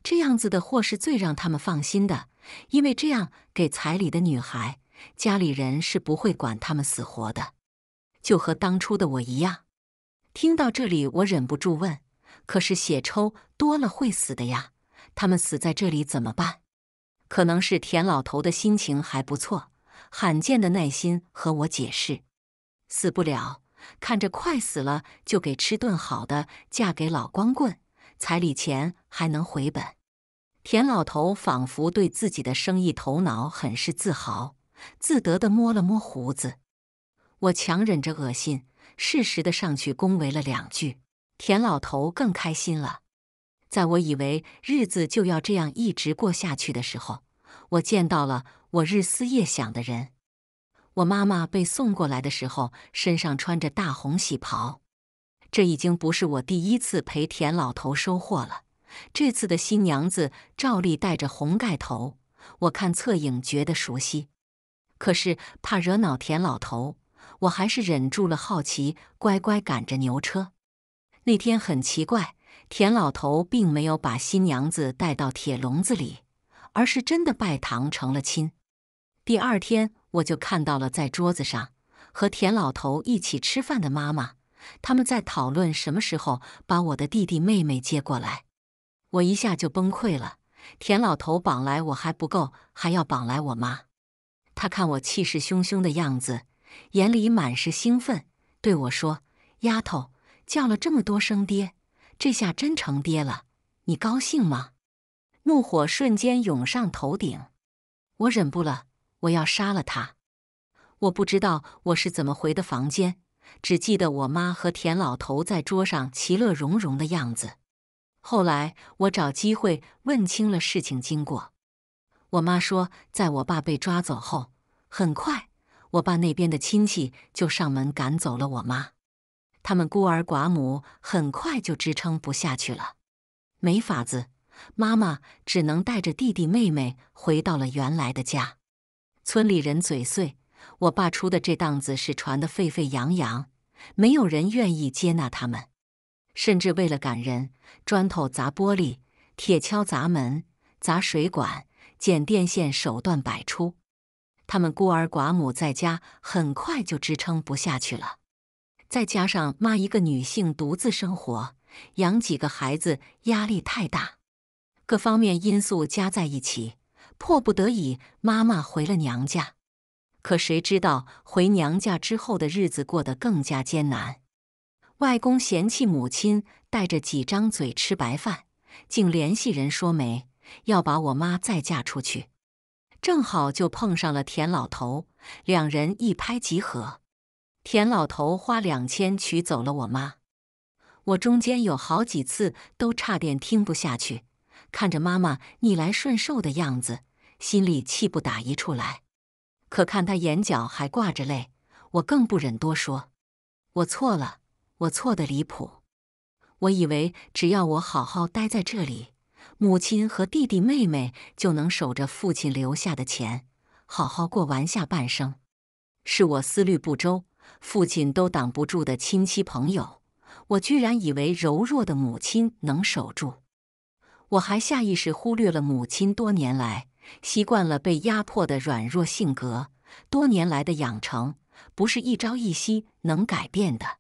这样子的货是最让他们放心的，因为这样给彩礼的女孩，家里人是不会管他们死活的，就和当初的我一样。听到这里，我忍不住问。可是血抽多了会死的呀，他们死在这里怎么办？可能是田老头的心情还不错，罕见的耐心和我解释：死不了，看着快死了就给吃顿好的，嫁给老光棍，彩礼钱还能回本。田老头仿佛对自己的生意头脑很是自豪，自得的摸了摸胡子。我强忍着恶心，适时的上去恭维了两句。田老头更开心了。在我以为日子就要这样一直过下去的时候，我见到了我日思夜想的人。我妈妈被送过来的时候，身上穿着大红喜袍。这已经不是我第一次陪田老头收获了。这次的新娘子照例戴着红盖头，我看侧影觉得熟悉，可是怕惹恼田老头，我还是忍住了好奇，乖乖赶着牛车。那天很奇怪，田老头并没有把新娘子带到铁笼子里，而是真的拜堂成了亲。第二天，我就看到了在桌子上和田老头一起吃饭的妈妈，他们在讨论什么时候把我的弟弟妹妹接过来。我一下就崩溃了，田老头绑来我还不够，还要绑来我妈。他看我气势汹汹的样子，眼里满是兴奋，对我说：“丫头。”叫了这么多声爹，这下真成爹了，你高兴吗？怒火瞬间涌上头顶，我忍不了，我要杀了他！我不知道我是怎么回的房间，只记得我妈和田老头在桌上其乐融融的样子。后来我找机会问清了事情经过，我妈说，在我爸被抓走后，很快我爸那边的亲戚就上门赶走了我妈。他们孤儿寡母很快就支撑不下去了，没法子，妈妈只能带着弟弟妹妹回到了原来的家。村里人嘴碎，我爸出的这档子事传得沸沸扬扬，没有人愿意接纳他们，甚至为了赶人，砖头砸玻璃，铁锹砸门，砸水管，剪电线，手段百出。他们孤儿寡母在家很快就支撑不下去了。再加上妈一个女性独自生活，养几个孩子压力太大，各方面因素加在一起，迫不得已，妈妈回了娘家。可谁知道回娘家之后的日子过得更加艰难。外公嫌弃母亲带着几张嘴吃白饭，竟联系人说媒，要把我妈再嫁出去。正好就碰上了田老头，两人一拍即合。田老头花两千娶走了我妈，我中间有好几次都差点听不下去，看着妈妈逆来顺受的样子，心里气不打一处来。可看他眼角还挂着泪，我更不忍多说。我错了，我错的离谱。我以为只要我好好待在这里，母亲和弟弟妹妹就能守着父亲留下的钱，好好过完下半生。是我思虑不周。父亲都挡不住的亲戚朋友，我居然以为柔弱的母亲能守住。我还下意识忽略了母亲多年来习惯了被压迫的软弱性格，多年来的养成不是一朝一夕能改变的。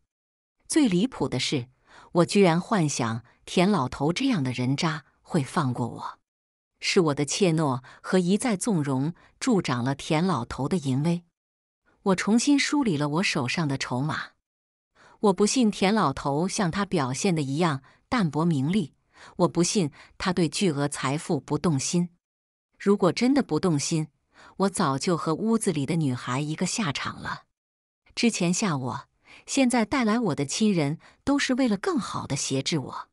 最离谱的是，我居然幻想田老头这样的人渣会放过我。是我的怯懦和一再纵容助长了田老头的淫威。我重新梳理了我手上的筹码。我不信田老头像他表现的一样淡泊名利，我不信他对巨额财富不动心。如果真的不动心，我早就和屋子里的女孩一个下场了。之前吓我，现在带来我的亲人，都是为了更好的挟制我。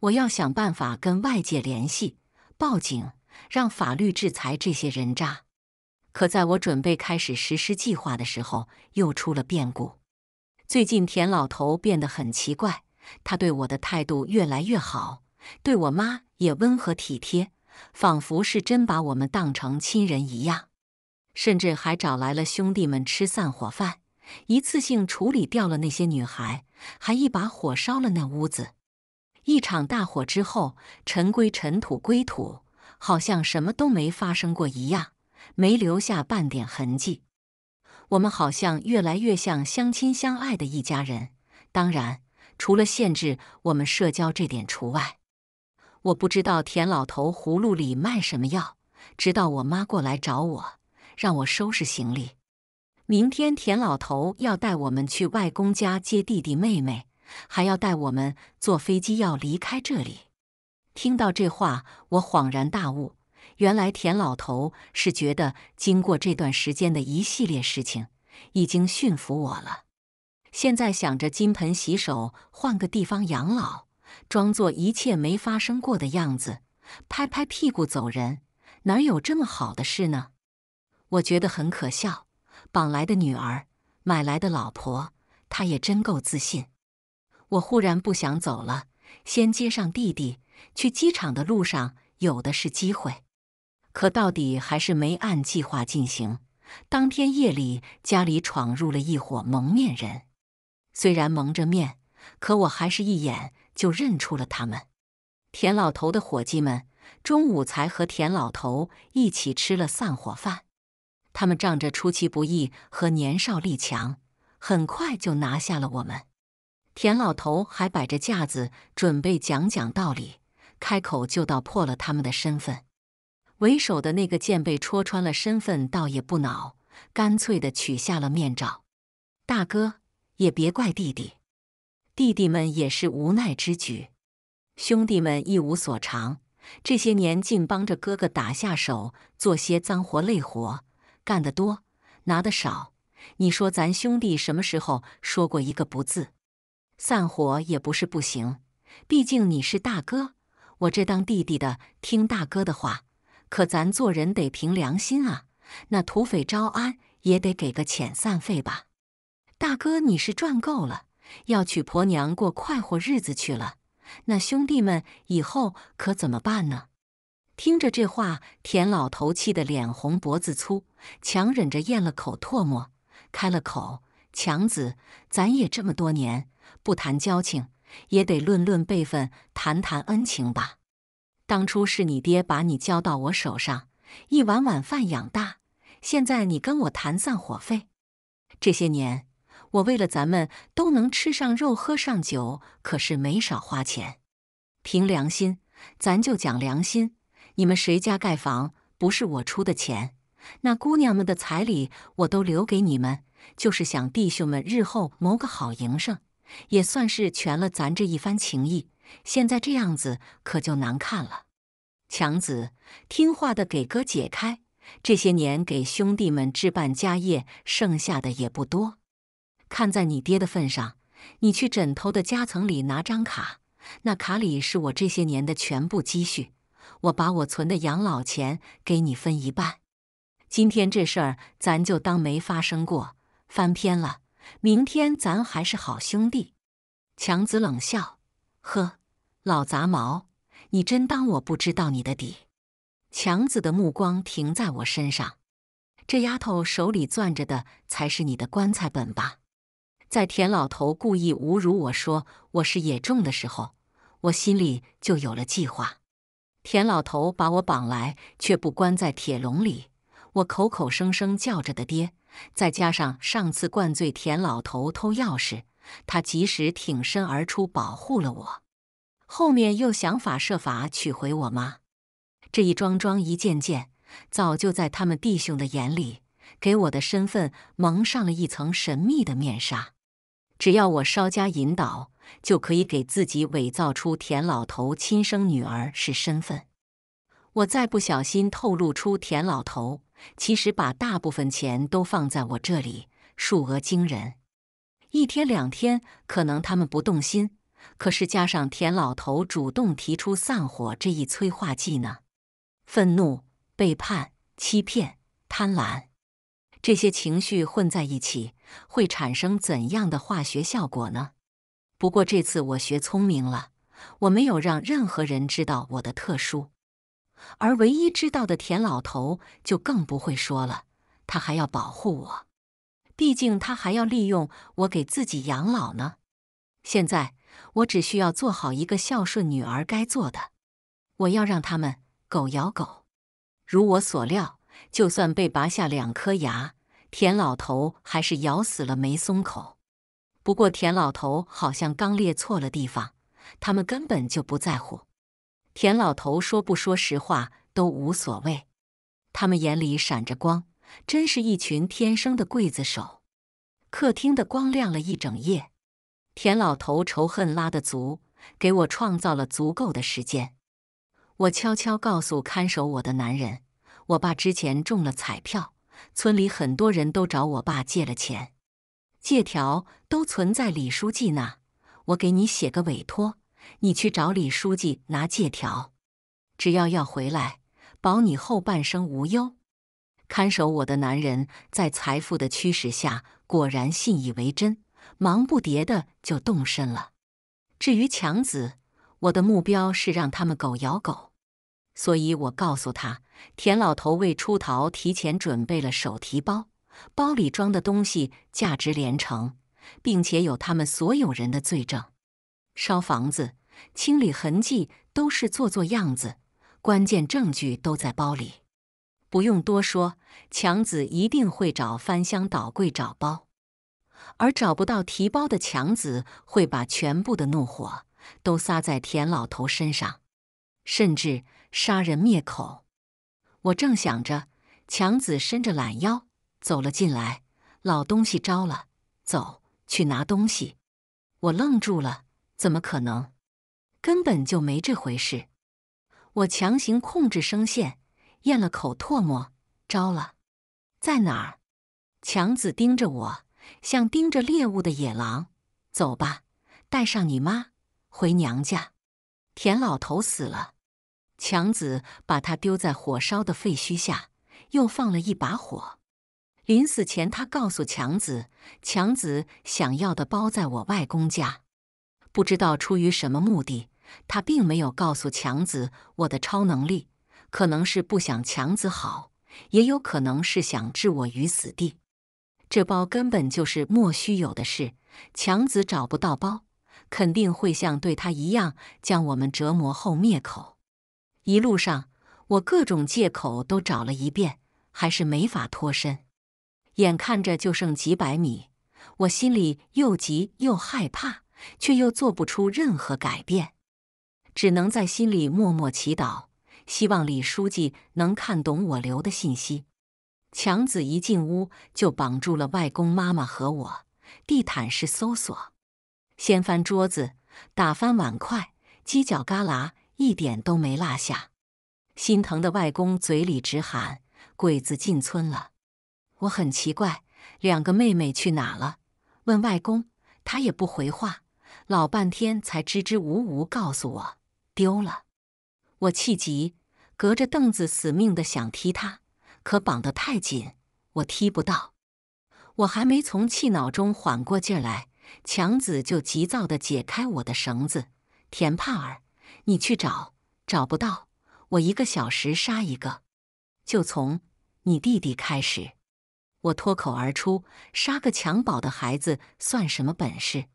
我要想办法跟外界联系，报警，让法律制裁这些人渣。可在我准备开始实施计划的时候，又出了变故。最近田老头变得很奇怪，他对我的态度越来越好，对我妈也温和体贴，仿佛是真把我们当成亲人一样。甚至还找来了兄弟们吃散伙饭，一次性处理掉了那些女孩，还一把火烧了那屋子。一场大火之后，尘归尘，土归土，好像什么都没发生过一样。没留下半点痕迹。我们好像越来越像相亲相爱的一家人，当然，除了限制我们社交这点除外。我不知道田老头葫芦里卖什么药。直到我妈过来找我，让我收拾行李。明天田老头要带我们去外公家接弟弟妹妹，还要带我们坐飞机要离开这里。听到这话，我恍然大悟。原来田老头是觉得经过这段时间的一系列事情，已经驯服我了。现在想着金盆洗手，换个地方养老，装作一切没发生过的样子，拍拍屁股走人，哪有这么好的事呢？我觉得很可笑。绑来的女儿，买来的老婆，他也真够自信。我忽然不想走了，先接上弟弟。去机场的路上，有的是机会。可到底还是没按计划进行。当天夜里，家里闯入了一伙蒙面人。虽然蒙着面，可我还是一眼就认出了他们——田老头的伙计们。中午才和田老头一起吃了散伙饭。他们仗着出其不意和年少力强，很快就拿下了我们。田老头还摆着架子，准备讲讲道理，开口就道破了他们的身份。为首的那个剑被戳穿了身份，倒也不恼，干脆的取下了面罩。大哥，也别怪弟弟，弟弟们也是无奈之举。兄弟们一无所长，这些年竟帮着哥哥打下手，做些脏活累活，干得多，拿得少。你说咱兄弟什么时候说过一个不字？散伙也不是不行，毕竟你是大哥，我这当弟弟的听大哥的话。可咱做人得凭良心啊！那土匪招安也得给个遣散费吧？大哥，你是赚够了，要娶婆娘过快活日子去了，那兄弟们以后可怎么办呢？听着这话，田老头气得脸红脖子粗，强忍着咽了口唾沫，开了口：“强子，咱也这么多年，不谈交情，也得论论辈分，谈谈恩情吧。”当初是你爹把你交到我手上，一碗碗饭养大。现在你跟我谈散伙费，这些年我为了咱们都能吃上肉、喝上酒，可是没少花钱。凭良心，咱就讲良心。你们谁家盖房不是我出的钱？那姑娘们的彩礼我都留给你们，就是想弟兄们日后谋个好营生，也算是全了咱这一番情谊。现在这样子可就难看了。强子，听话的给哥解开。这些年给兄弟们置办家业，剩下的也不多。看在你爹的份上，你去枕头的夹层里拿张卡。那卡里是我这些年的全部积蓄，我把我存的养老钱给你分一半。今天这事儿咱就当没发生过，翻篇了。明天咱还是好兄弟。强子冷笑：“呵。”老杂毛，你真当我不知道你的底？强子的目光停在我身上。这丫头手里攥着的，才是你的棺材本吧？在田老头故意侮辱我说我是野种的时候，我心里就有了计划。田老头把我绑来，却不关在铁笼里。我口口声声叫着的爹，再加上上次灌醉田老头偷钥匙，他及时挺身而出保护了我。后面又想法设法取回我妈，这一桩桩一件件，早就在他们弟兄的眼里，给我的身份蒙上了一层神秘的面纱。只要我稍加引导，就可以给自己伪造出田老头亲生女儿是身份。我再不小心透露出田老头其实把大部分钱都放在我这里，数额惊人，一天两天可能他们不动心。可是，加上田老头主动提出散伙这一催化剂呢，愤怒、背叛、欺骗、贪婪，这些情绪混在一起，会产生怎样的化学效果呢？不过这次我学聪明了，我没有让任何人知道我的特殊，而唯一知道的田老头就更不会说了。他还要保护我，毕竟他还要利用我给自己养老呢。现在。我只需要做好一个孝顺女儿该做的。我要让他们狗咬狗。如我所料，就算被拔下两颗牙，田老头还是咬死了没松口。不过田老头好像刚列错了地方，他们根本就不在乎。田老头说不说实话都无所谓，他们眼里闪着光，真是一群天生的刽子手。客厅的光亮了一整夜。田老头仇恨拉得足，给我创造了足够的时间。我悄悄告诉看守我的男人：“我爸之前中了彩票，村里很多人都找我爸借了钱，借条都存在李书记那。我给你写个委托，你去找李书记拿借条，只要要回来，保你后半生无忧。”看守我的男人在财富的驱使下，果然信以为真。忙不迭的就动身了。至于强子，我的目标是让他们狗咬狗，所以我告诉他，田老头为出逃提前准备了手提包，包里装的东西价值连城，并且有他们所有人的罪证。烧房子、清理痕迹都是做做样子，关键证据都在包里。不用多说，强子一定会找翻箱倒柜找包。而找不到提包的强子会把全部的怒火都撒在田老头身上，甚至杀人灭口。我正想着，强子伸着懒腰走了进来。老东西招了，走去拿东西。我愣住了，怎么可能？根本就没这回事。我强行控制声线，咽了口唾沫，招了。在哪儿？强子盯着我。像盯着猎物的野狼，走吧，带上你妈回娘家。田老头死了，强子把他丢在火烧的废墟下，又放了一把火。临死前，他告诉强子，强子想要的包在我外公家。不知道出于什么目的，他并没有告诉强子我的超能力，可能是不想强子好，也有可能是想置我于死地。这包根本就是莫须有的事，强子找不到包，肯定会像对他一样，将我们折磨后灭口。一路上，我各种借口都找了一遍，还是没法脱身。眼看着就剩几百米，我心里又急又害怕，却又做不出任何改变，只能在心里默默祈祷，希望李书记能看懂我留的信息。强子一进屋就绑住了外公、妈妈和我，地毯式搜索，掀翻桌子，打翻碗筷，犄角旮旯一点都没落下。心疼的外公嘴里直喊：“鬼子进村了！”我很奇怪，两个妹妹去哪了？问外公，他也不回话，老半天才支支吾吾告诉我：“丢了。”我气急，隔着凳子死命的想踢他。可绑得太紧，我踢不到。我还没从气恼中缓过劲儿来，强子就急躁地解开我的绳子。田帕尔，你去找，找不到，我一个小时杀一个，就从你弟弟开始。我脱口而出：“杀个襁褓的孩子算什么本事？”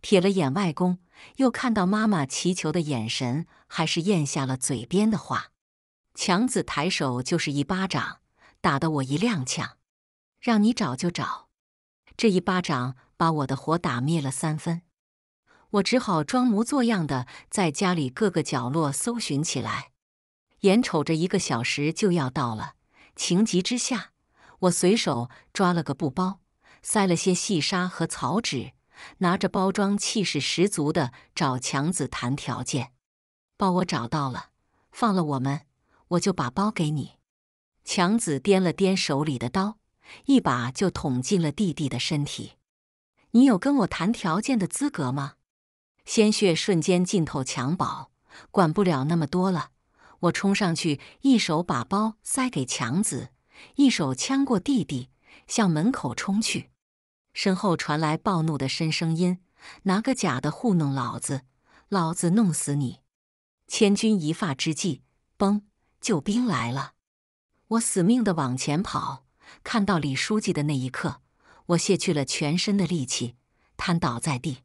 瞥了眼外公，又看到妈妈祈求的眼神，还是咽下了嘴边的话。强子抬手就是一巴掌，打得我一踉跄。让你找就找，这一巴掌把我的火打灭了三分。我只好装模作样的在家里各个角落搜寻起来。眼瞅着一个小时就要到了，情急之下，我随手抓了个布包，塞了些细沙和草纸，拿着包装气势十足的找强子谈条件。包我找到了，放了我们。我就把包给你，强子掂了掂手里的刀，一把就捅进了弟弟的身体。你有跟我谈条件的资格吗？鲜血瞬间浸透襁褓，管不了那么多了，我冲上去，一手把包塞给强子，一手枪过弟弟，向门口冲去。身后传来暴怒的深声音：“拿个假的糊弄老子，老子弄死你！”千钧一发之际，崩。救兵来了！我死命的往前跑，看到李书记的那一刻，我卸去了全身的力气，瘫倒在地。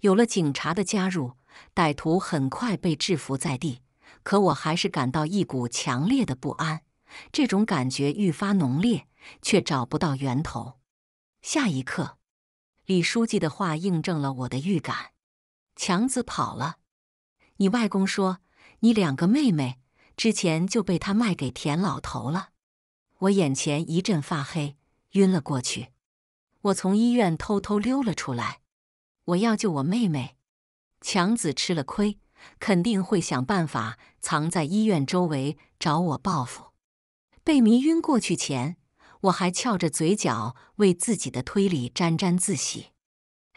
有了警察的加入，歹徒很快被制服在地。可我还是感到一股强烈的不安，这种感觉愈发浓烈，却找不到源头。下一刻，李书记的话印证了我的预感：强子跑了。你外公说，你两个妹妹。之前就被他卖给田老头了，我眼前一阵发黑，晕了过去。我从医院偷偷溜了出来，我要救我妹妹。强子吃了亏，肯定会想办法藏在医院周围找我报复。被迷晕过去前，我还翘着嘴角为自己的推理沾沾自喜，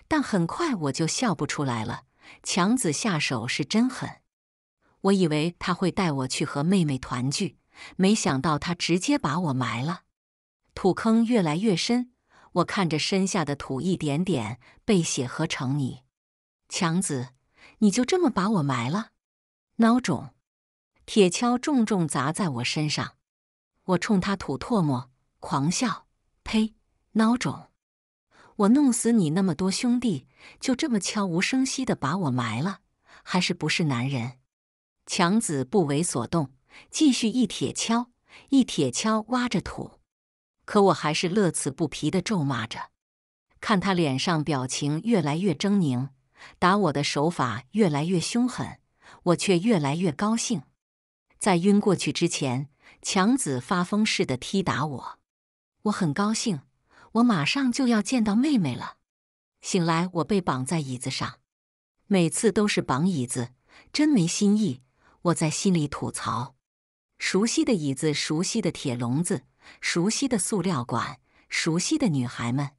但很快我就笑不出来了。强子下手是真狠。我以为他会带我去和妹妹团聚，没想到他直接把我埋了。土坑越来越深，我看着身下的土一点点被血合成泥。强子，你就这么把我埋了？孬种！铁锹重重砸在我身上，我冲他吐唾沫，狂笑：“呸，孬种！我弄死你那么多兄弟，就这么悄无声息的把我埋了，还是不是男人？”强子不为所动，继续一铁锹一铁锹挖着土。可我还是乐此不疲的咒骂着，看他脸上表情越来越狰狞，打我的手法越来越凶狠，我却越来越高兴。在晕过去之前，强子发疯似的踢打我，我很高兴，我马上就要见到妹妹了。醒来，我被绑在椅子上，每次都是绑椅子，真没新意。我在心里吐槽：熟悉的椅子，熟悉的铁笼子，熟悉的塑料管，熟悉的女孩们。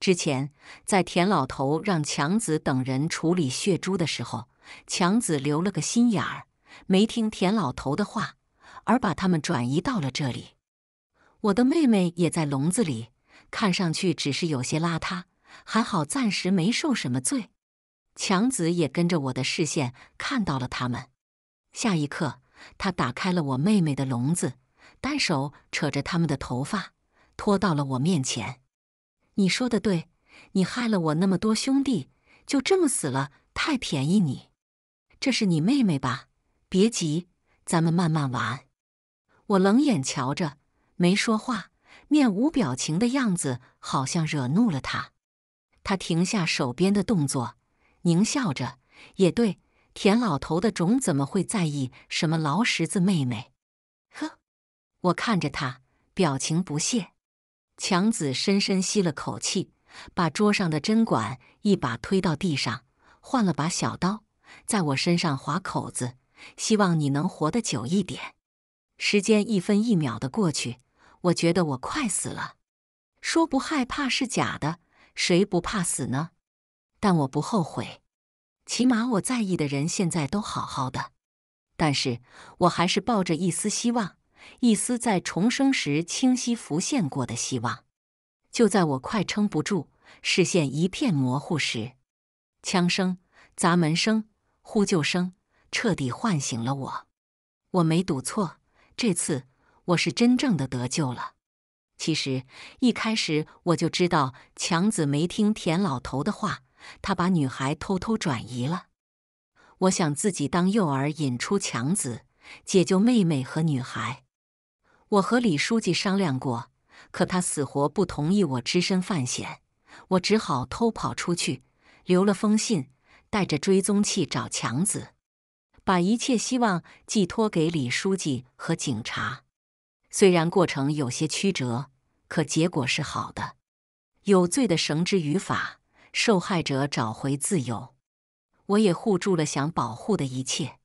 之前在田老头让强子等人处理血珠的时候，强子留了个心眼儿，没听田老头的话，而把他们转移到了这里。我的妹妹也在笼子里，看上去只是有些邋遢，还好暂时没受什么罪。强子也跟着我的视线看到了他们。下一刻，他打开了我妹妹的笼子，单手扯着他们的头发，拖到了我面前。你说的对，你害了我那么多兄弟，就这么死了，太便宜你。这是你妹妹吧？别急，咱们慢慢玩。我冷眼瞧着，没说话，面无表情的样子好像惹怒了他。他停下手边的动作，狞笑着。也对。田老头的种怎么会在意什么劳什子妹妹？呵！我看着他，表情不屑。强子深深吸了口气，把桌上的针管一把推到地上，换了把小刀，在我身上划口子，希望你能活得久一点。时间一分一秒的过去，我觉得我快死了。说不害怕是假的，谁不怕死呢？但我不后悔。起码我在意的人现在都好好的，但是我还是抱着一丝希望，一丝在重生时清晰浮现过的希望。就在我快撑不住、视线一片模糊时，枪声、砸门声、呼救声彻底唤醒了我。我没赌错，这次我是真正的得救了。其实一开始我就知道强子没听田老头的话。他把女孩偷偷转移了。我想自己当诱饵引出强子，解救妹妹和女孩。我和李书记商量过，可他死活不同意我只身犯险。我只好偷跑出去，留了封信，带着追踪器找强子，把一切希望寄托给李书记和警察。虽然过程有些曲折，可结果是好的，有罪的绳之于法。受害者找回自由，我也护住了想保护的一切。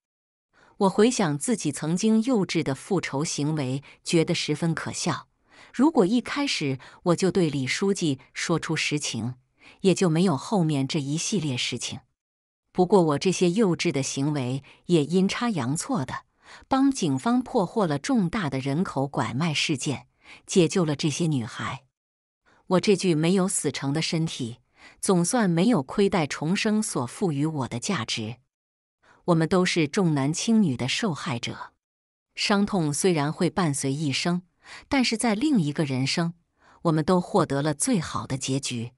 我回想自己曾经幼稚的复仇行为，觉得十分可笑。如果一开始我就对李书记说出实情，也就没有后面这一系列事情。不过，我这些幼稚的行为也阴差阳错的帮警方破获了重大的人口拐卖事件，解救了这些女孩。我这具没有死成的身体。总算没有亏待重生所赋予我的价值。我们都是重男轻女的受害者，伤痛虽然会伴随一生，但是在另一个人生，我们都获得了最好的结局。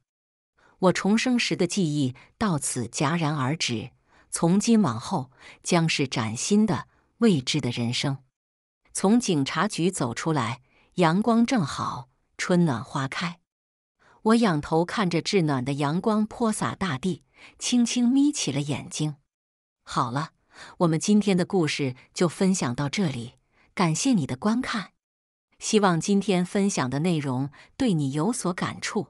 我重生时的记忆到此戛然而止，从今往后将是崭新的、未知的人生。从警察局走出来，阳光正好，春暖花开。我仰头看着炙暖的阳光泼洒大地，轻轻眯起了眼睛。好了，我们今天的故事就分享到这里，感谢你的观看。希望今天分享的内容对你有所感触。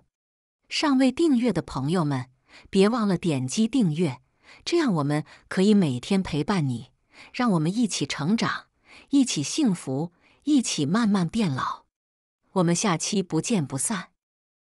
尚未订阅的朋友们，别忘了点击订阅，这样我们可以每天陪伴你，让我们一起成长，一起幸福，一起慢慢变老。我们下期不见不散。